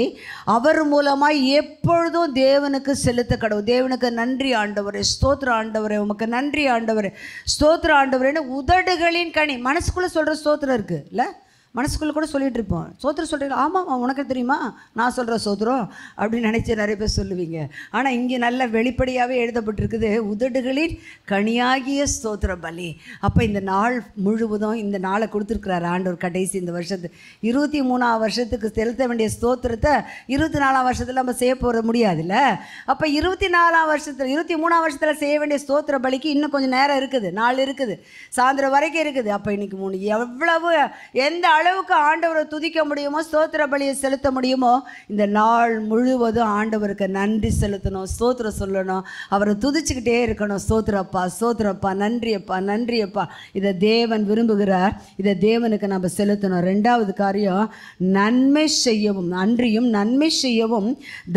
அவர் மூலமாக எப்பொழுதும் தேவனுக்கு செலுத்த கடவுள் தேவனுக்கு நன்றி ஆண்டவர் ஸ்தோத்திர ஆண்டவர் உமக்கு நன்றி ஆண்டவர் ஸ்தோத்திர ஆண்டவர்னு உதடுகளின் கனி மனசுக்குள்ளே சொல்கிற ஸ்தோத்திரம் இல்லை மனசுக்குள்ளே கூட சொல்லிகிட்டு இருப்போம் சோத்திரம் சொல்கிறீங்க ஆமாம் உனக்கு தெரியுமா நான் சொல்கிற சோத்திரம் அப்படின்னு நினச்சி நிறைய பேர் சொல்லுவீங்க ஆனால் இங்கே நல்ல வெளிப்படையாகவே எழுதப்பட்டிருக்குது உதடுகளின் கனியாகிய ஸ்தோத்திர பலி அப்போ இந்த நாள் முழுவதும் இந்த நாளை கொடுத்துருக்குறாரு ஆண்டவர் கடைசி இந்த வருஷத்து இருபத்தி மூணாம் வருஷத்துக்கு செலுத்த வேண்டிய ஸ்தோத்திரத்தை இருபத்தி நாலாம் வருஷத்தில் நம்ம செய்ய போகிற முடியாதுல்ல அப்போ இருபத்தி நாலாம் வருஷத்தில் இருபத்தி மூணாம் வருஷத்தில் செய்ய வேண்டிய ஸ்தோத்திர பலிக்கு இன்னும் கொஞ்சம் நேரம் இருக்குது நாள் இருக்குது சாயந்தரம் வரைக்கும் இருக்குது அப்போ இன்றைக்கி மூணு எவ்வளவு எந்த அளவுக்கு ஆண்டவரை துதிக்க முடியுமோ ஸ்தோத்திர பலியை செலுத்த முடியுமோ இந்த நாள் முழுவதும் ஆண்டவருக்கு நன்றி செலுத்தணும் ஸ்தோத்திரம் சொல்லணும் அவரை துதிச்சுக்கிட்டே இருக்கணும் ஸ்தோத்திரப்பா ஸ்தோத்திரப்பா நன்றியப்பா நன்றியப்பா இதை தேவன் விரும்புகிறார் இதை தேவனுக்கு நம்ம செலுத்தணும் ரெண்டாவது காரியம் நன்மை செய்யவும் நன்றியும் நன்மை செய்யவும்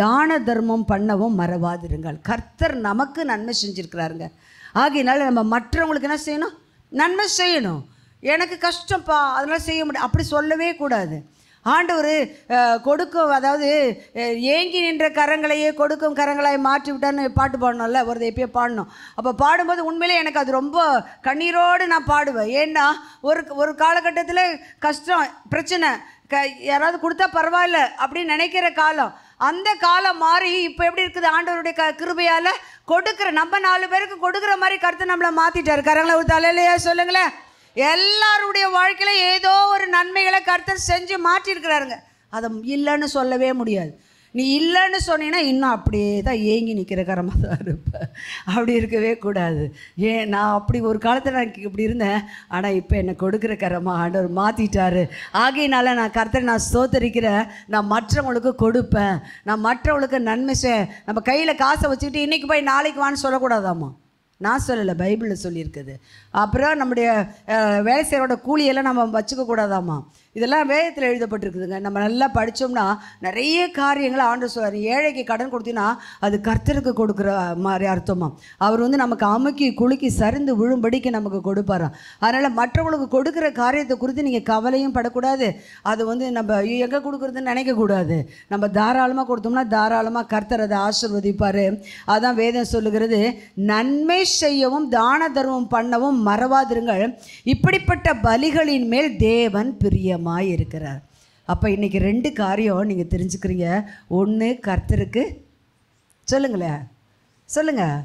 தான தர்மம் பண்ணவும் மறவாதிருங்கள் கர்த்தர் நமக்கு நன்மை செஞ்சுருக்கிறாருங்க ஆகையினால நம்ம மற்றவங்களுக்கு என்ன செய்யணும் நன்மை செய்யணும் எனக்கு கஷ்டம்ப்பா அதெல்லாம் செய்ய முடியாது அப்படி சொல்லவே கூடாது ஆண்டவர் கொடுக்கும் அதாவது ஏங்கி நின்ற கரங்களையே கொடுக்கும் கரங்களாய் மாற்றி விட்டான்னு பாட்டு பாடணும்ல ஒரு எப்பயோ பாடணும் அப்போ பாடும்போது உண்மையிலே எனக்கு அது ரொம்ப கண்ணீரோடு நான் பாடுவேன் ஏன்னா ஒரு ஒரு காலகட்டத்தில் கஷ்டம் பிரச்சனை க யாராவது கொடுத்தா பரவாயில்ல அப்படின்னு நினைக்கிற காலம் அந்த காலம் மாறி இப்போ எப்படி இருக்குது ஆண்டவருடைய க கிருபையால் கொடுக்குற நம்ம நாலு பேருக்கு கொடுக்குற மாதிரி கருத்தை நம்மளை மாற்றிட்டார் கரங்களை ஒரு தலையிலையா சொல்லுங்களேன் எல்லாருடைய வாழ்க்கையில் ஏதோ ஒரு நன்மைகளை கருத்தர் செஞ்சு மாற்றிருக்கிறாருங்க அதை இல்லைன்னு சொல்லவே முடியாது நீ இல்லைன்னு சொன்னீங்கன்னா இன்னும் அப்படியே தான் ஏங்கி நிற்கிற கரமாக தான் இருப்பேன் அப்படி இருக்கவே கூடாது ஏன் நான் அப்படி ஒரு காலத்தில் நான் இப்படி இருந்தேன் ஆனால் இப்போ என்னை கொடுக்குற கரமாக ஆண்டவர் மாற்றிட்டாரு ஆகையினால நான் கருத்தரை நான் சோத்தரிக்கிறேன் நான் மற்றவங்களுக்கு கொடுப்பேன் நான் மற்றவங்களுக்கு நன்மை செய் நம்ம கையில் காசை வச்சுக்கிட்டு இன்றைக்கி போய் நாளைக்கு வான்னு சொல்லக்கூடாதாம்மா நான் சொல்லலை பைபிளில் சொல்லியிருக்குது அப்புறம் நம்முடைய வேலை செய்கிறோட கூலியெல்லாம் நம்ம வச்சுக்க கூடாதாம்மா இதெல்லாம் வேதத்தில் எழுதப்பட்டிருக்குதுங்க நம்ம நல்லா படித்தோம்னா நிறைய காரியங்களை ஆண்டு சொல்வார் ஏழைக்கு கடன் கொடுத்தீங்கன்னா அது கர்த்தருக்கு கொடுக்குற மாதிரி அர்த்தமாக அவர் வந்து நமக்கு அமுக்கி குலுக்கி சரிந்து விழும்படிக்கு நமக்கு கொடுப்பாராம் அதனால் மற்றவங்களுக்கு கொடுக்குற காரியத்தை குறித்து நீங்கள் கவலையும் படக்கூடாது அது வந்து நம்ம எங்கே கொடுக்குறதுன்னு நினைக்கக்கூடாது நம்ம தாராளமாக கொடுத்தோம்னா தாராளமாக கர்த்தர் அதை ஆசிர்வதிப்பார் அதான் வேதம் சொல்லுகிறது நன்மை செய்யவும் தான தர்மம் பண்ணவும் மறவாதிருங்கள் இப்படிப்பட்ட பலிகளின் மேல் தேவன் பிரியம் தெய்வமாக இருக்கிறார் அப்போ இன்றைக்கி ரெண்டு காரியம் நீங்கள் தெரிஞ்சுக்கிறீங்க ஒன்று கர்த்தருக்கு சொல்லுங்களேன் சொல்லுங்கள்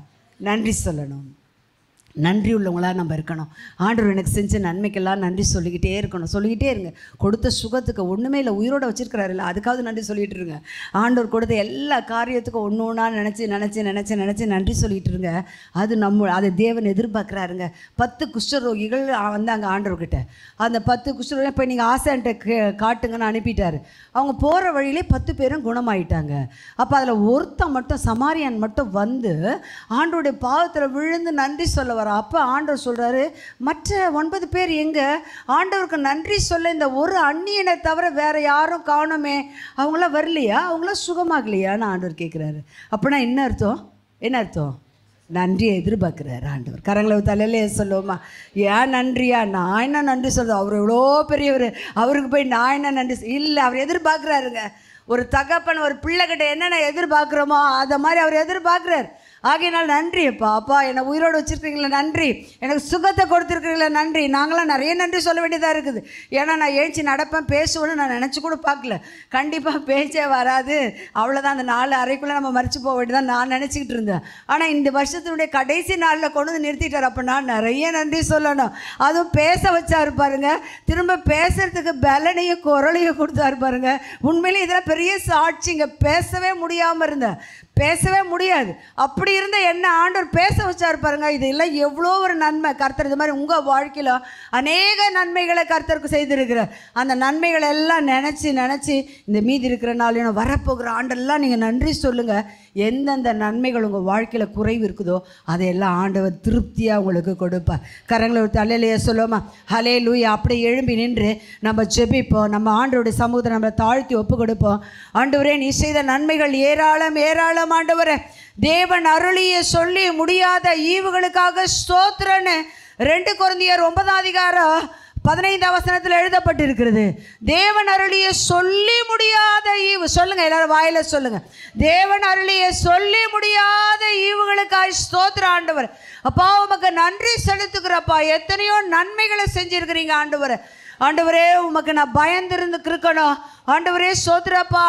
நன்றி சொல்லணும் நன்றி உள்ளவங்களாக நம்ம இருக்கணும் ஆண்டவர் எனக்கு செஞ்ச நன்மைக்கெல்லாம் நன்றி சொல்லிக்கிட்டே இருக்கணும் சொல்லிக்கிட்டே இருங்க கொடுத்த சுகத்துக்கு ஒன்றுமே இல்லை உயிரோட வச்சுருக்கிறாரு இல்லை அதுக்காவது நன்றி சொல்லிகிட்டு இருங்க ஆண்டவர் கொடுத்த எல்லா காரியத்துக்கும் ஒன்று ஒன்றா நினச்சி நினச்சி நினச்சி நினச்சி நன்றி சொல்லிகிட்டு இருங்க அது நம்ம அதை தேவன் எதிர்பார்க்குறாருங்க பத்து குஷ்டரோகிகள் வந்தாங்க ஆண்டவர்கிட்ட அந்த பத்து குஷ்டரோகி இப்போ நீங்கள் ஆசான்ட்ட காட்டுங்கன்னு அனுப்பிட்டார் அவங்க போகிற வழியிலே பத்து பேரும் குணமாயிட்டாங்க அப்போ அதில் ஒருத்தன் மட்டும் சமாரியான் மட்டும் வந்து ஆண்டோடைய பாவத்தில் விழுந்து நன்றி சொல்ல வர அப்போ ஆண்டவர் சொல்கிறாரு மற்ற ஒன்பது பேர் எங்கே ஆண்டவருக்கு நன்றி சொல்ல இந்த ஒரு அந்நியனை தவிர வேறு யாரும் காணுமே அவங்களாம் வரலையா அவங்களாம் சுகமாகலையான்னு ஆண்டவர் கேட்குறாரு அப்படின்னா என்ன அர்த்தம் என்ன அர்த்தம் நன்றியை எதிர்பார்க்குறாரு ஆண்டவர் கரங்களை தலையிலே சொல்லுவோமா ஏன் நன்றியா நான் என்ன நன்றி சொல்கிறது அவர் எவ்வளோ பெரியவர் அவருக்கு போய் நான் என்ன நன்றி இல்லை அவர் எதிர்பார்க்குறாருங்க ஒரு தகப்பன் ஒரு பிள்ளைகிட்ட என்னென்ன எதிர்பார்க்குறோமோ அதை மாதிரி அவர் எதிர்பார்க்குறாரு ஆகையினால் நன்றி அப்பா அப்பா என்னை உயிரோடு வச்சுருக்கீங்களே நன்றி எனக்கு சுகத்தை கொடுத்துருக்குறீங்களே நன்றி நாங்களாம் நிறைய நன்றி சொல்ல வேண்டியதாக இருக்குது ஏன்னா நான் ஏழ்ச்சி நடப்பேன் பேசுவேன்னு நான் நினச்சி கூட பார்க்கல கண்டிப்பாக பேச்சே வராது அவ்வளோதான் அந்த நாலு அறைக்குள்ளே நம்ம மறித்து போக வேண்டியதான் நான் நினச்சிக்கிட்டு இருந்தேன் ஆனால் இந்த வருஷத்தினுடைய கடைசி நாளில் கொண்டு வந்து நிறுத்திட்டார் அப்போ நான் நிறைய நன்றி சொல்லணும் அதுவும் பேச வச்சாரு பாருங்க திரும்ப பேசுறதுக்கு பலனையும் குரலையும் கொடுத்தாரு பாருங்க உண்மையிலே இதெல்லாம் பெரிய சாட்சிங்க பேசவே முடியாமல் இருந்தேன் பேசவே முடியாது அப்படி இருந்த என்ன ஆண்டவர் பேச வச்சார் பாருங்க எல்லாம் எவ்வளோ ஒரு நன்மை கர்த்தர் இது மாதிரி உங்கள் வாழ்க்கையில் அநேக நன்மைகளை கர்த்தருக்கு செய்திருக்கிறார் அந்த நன்மைகளை எல்லாம் நினச்சி நினச்சி இந்த மீதி இருக்கிற நாளையும் வரப்போகிற ஆண்டெல்லாம் நீங்கள் நன்றி சொல்லுங்கள் எந்தெந்த நன்மைகள் உங்கள் வாழ்க்கையில் குறைவு இருக்குதோ அதையெல்லாம் ஆண்டவர் திருப்தியாக உங்களுக்கு கொடுப்பார் கரங்களை ஒரு தலையிலேயே சொல்லுவோமா ஹலே லூய் அப்படியே எழும்பி நின்று நம்ம ஜெபிப்போம் நம்ம ஆண்டோடைய சமூகத்தை நம்மளை தாழ்த்தி ஒப்பு கொடுப்போம் ஆண்டவரே நீ செய்த நன்மைகள் ஏராளம் ஏராளம் ஸ்தோத்திரம் தேவன் அருளிய சொல்லி முடியாத ஈவுகளுக்காக ஸ்தோத்திரன்னு ரெண்டு குழந்தையர் ஒன்பதாம் அதிகாரம் பதினைந்து அவசரத்தில் எழுதப்பட்டிருக்கிறது தேவன் அருளிய சொல்லி முடியாத ஈவு சொல்லுங்க எல்லாரும் வாயில சொல்லுங்க தேவன் அருளிய சொல்லி முடியாத ஈவுகளுக்காய் ஸ்தோத்திர ஆண்டவர் அப்பா உமக்கு நன்றி செலுத்துக்கிறப்பா எத்தனையோ நன்மைகளை செஞ்சிருக்கிறீங்க ஆண்டவர் ஆண்டவரே உமக்கு நான் பயந்திருந்து இருக்கணும் ஆண்டவரே சோதரப்பா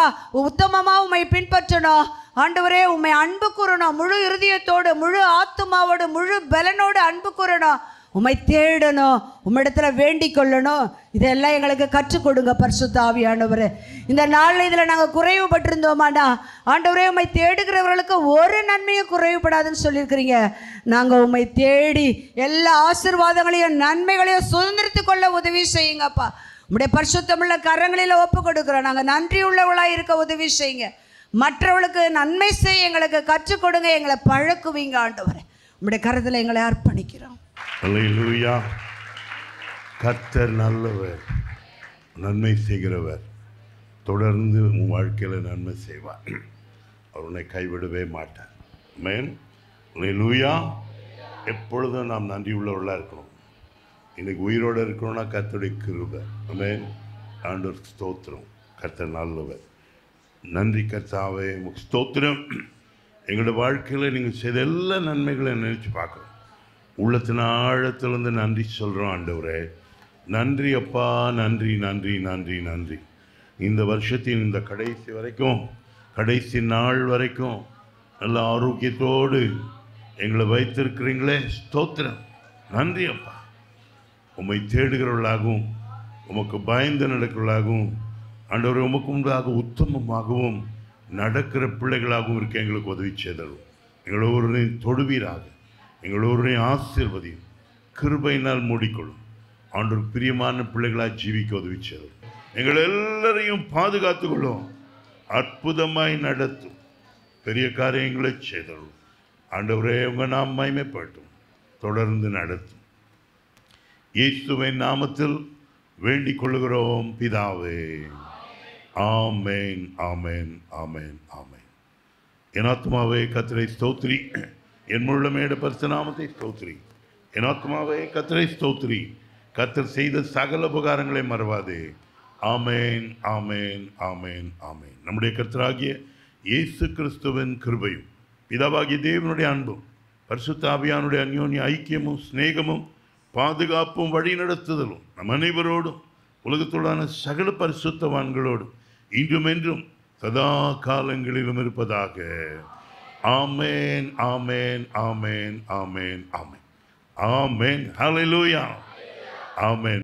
உத்தமமாக உண்மை பின்பற்றணும் ஆண்டவரே உண்மை அன்பு கூறணும் முழு இருதயத்தோடு முழு ஆத்மாவோடு முழு பலனோடு அன்பு கூறணும் உமை தேடணும் உம்மிடத்தில் வேண்டிக் கொள்ளணும் இதெல்லாம் எங்களுக்கு கற்றுக் கொடுங்க பரிசுத்தாவியானவர் இந்த நாளில் இதில் நாங்கள் குறைவுபட்டிருந்தோமாண்டா ஆண்டவரே உண்மை தேடுகிறவர்களுக்கு ஒரு நன்மையும் குறைவுபடாதுன்னு சொல்லியிருக்கிறீங்க நாங்கள் உண்மை தேடி எல்லா ஆசிர்வாதங்களையும் நன்மைகளையும் சுதந்திரத்து கொள்ள உதவி செய்யுங்கப்பா உடைய பரிசுத்தமுள்ள கரங்களில் ஒப்பு கொடுக்குறோம் நாங்கள் நன்றி உள்ளவளாக இருக்க உதவி செய்யுங்க மற்றவளுக்கு நன்மை செய்ய எங்களுக்கு கற்றுக் கொடுங்க எங்களை பழக்குவீங்க ஆண்டவரை உங்களுடைய கருத்தில் எங்களை அர்ப்பணிக்கிறோம் லூயா கத்தர் நல்லவர் நன்மை செய்கிறவர் தொடர்ந்து உன் வாழ்க்கையில் நன்மை செய்வார் அவர் உன்னை கைவிடவே மாட்டார் மேன் லூயா எப்பொழுதும் நாம் நன்றி உள்ளவர்களாக இருக்கணும் இன்னைக்கு உயிரோடு இருக்கணும்னா கத்தருடைய கிருபை மேன் ஆண்டோர் ஸ்தோத்திரம் கத்தர் நல்லவர் நன்றி கத்தாவே ஸ்தோத்திரம் எங்களோட வாழ்க்கையில் நீங்கள் செய்த எல்லா நன்மைகளை நினச்சி பார்க்கணும் உள்ளத்தின் ஆழத்திலிருந்து நன்றி சொல்கிறோம் ஆண்டவரே நன்றி அப்பா நன்றி நன்றி நன்றி நன்றி இந்த வருஷத்தின் இந்த கடைசி வரைக்கும் கடைசி நாள் வரைக்கும் நல்ல ஆரோக்கியத்தோடு எங்களை வைத்திருக்கிறீங்களே ஸ்தோத்திரம் நன்றி அப்பா உம்மை தேடுகிறவர்களாகவும் உமக்கு பயந்து நடக்கிறவர்களாகவும் ஆண்டவர் உமக்கு உண்டாக உத்தமமாகவும் நடக்கிற பிள்ளைகளாகவும் இருக்க எங்களுக்கு உதவி செய்தரும் எங்களை ஒரு தொடுவீராக எங்களோருடைய ஆசீர்வதியும் கிருபையினால் மூடிக்கொள்ளும் ஆண்டு பிரியமான பிள்ளைகளாக ஜீவிக்க உதவி செய்யும் எங்கள் எல்லாரையும் பாதுகாத்து கொள்ளும் அற்புதமாய் நடத்தும் பெரிய காரியங்களை செய்தோம் ஆண்டவரே உங்க நாம் மயமைப்பட்டும் தொடர்ந்து நடத்தும் இயேசுவை நாமத்தில் வேண்டிக் கொள்கிறோம் பிதாவே ஆமேன் ஆமேன் ஆமேன் ஆமேன் என் ஆத்மாவே கத்திரை ஸ்தோத்ரி என் முள்ளமேடு பரிசுநாமத்தை ஸ்தோத்ரி என் ஆத்மாவே கத்தரை ஸ்தோத்ரி கத்தர் செய்த சகல உபகாரங்களை மறவாதே ஆமேன் ஆமேன் ஆமேன் ஆமேன் நம்முடைய கர்த்தராகிய இயேசு கிறிஸ்துவின் கிருபையும் பிதாவாகிய தேவனுடைய அன்பும் பரிசுத்தாபியானுடைய அந்யோன்ய ஐக்கியமும் சிநேகமும் பாதுகாப்பும் வழி நடத்துதலும் நம் அனைவரோடும் உலகத்துடான சகல பரிசுத்தவான்களோடும் இன்றும் என்றும் சதா காலங்களிலும் இருப்பதாக Amen, amen, amen, amen, amen. Amen. Hallelujah. Amen.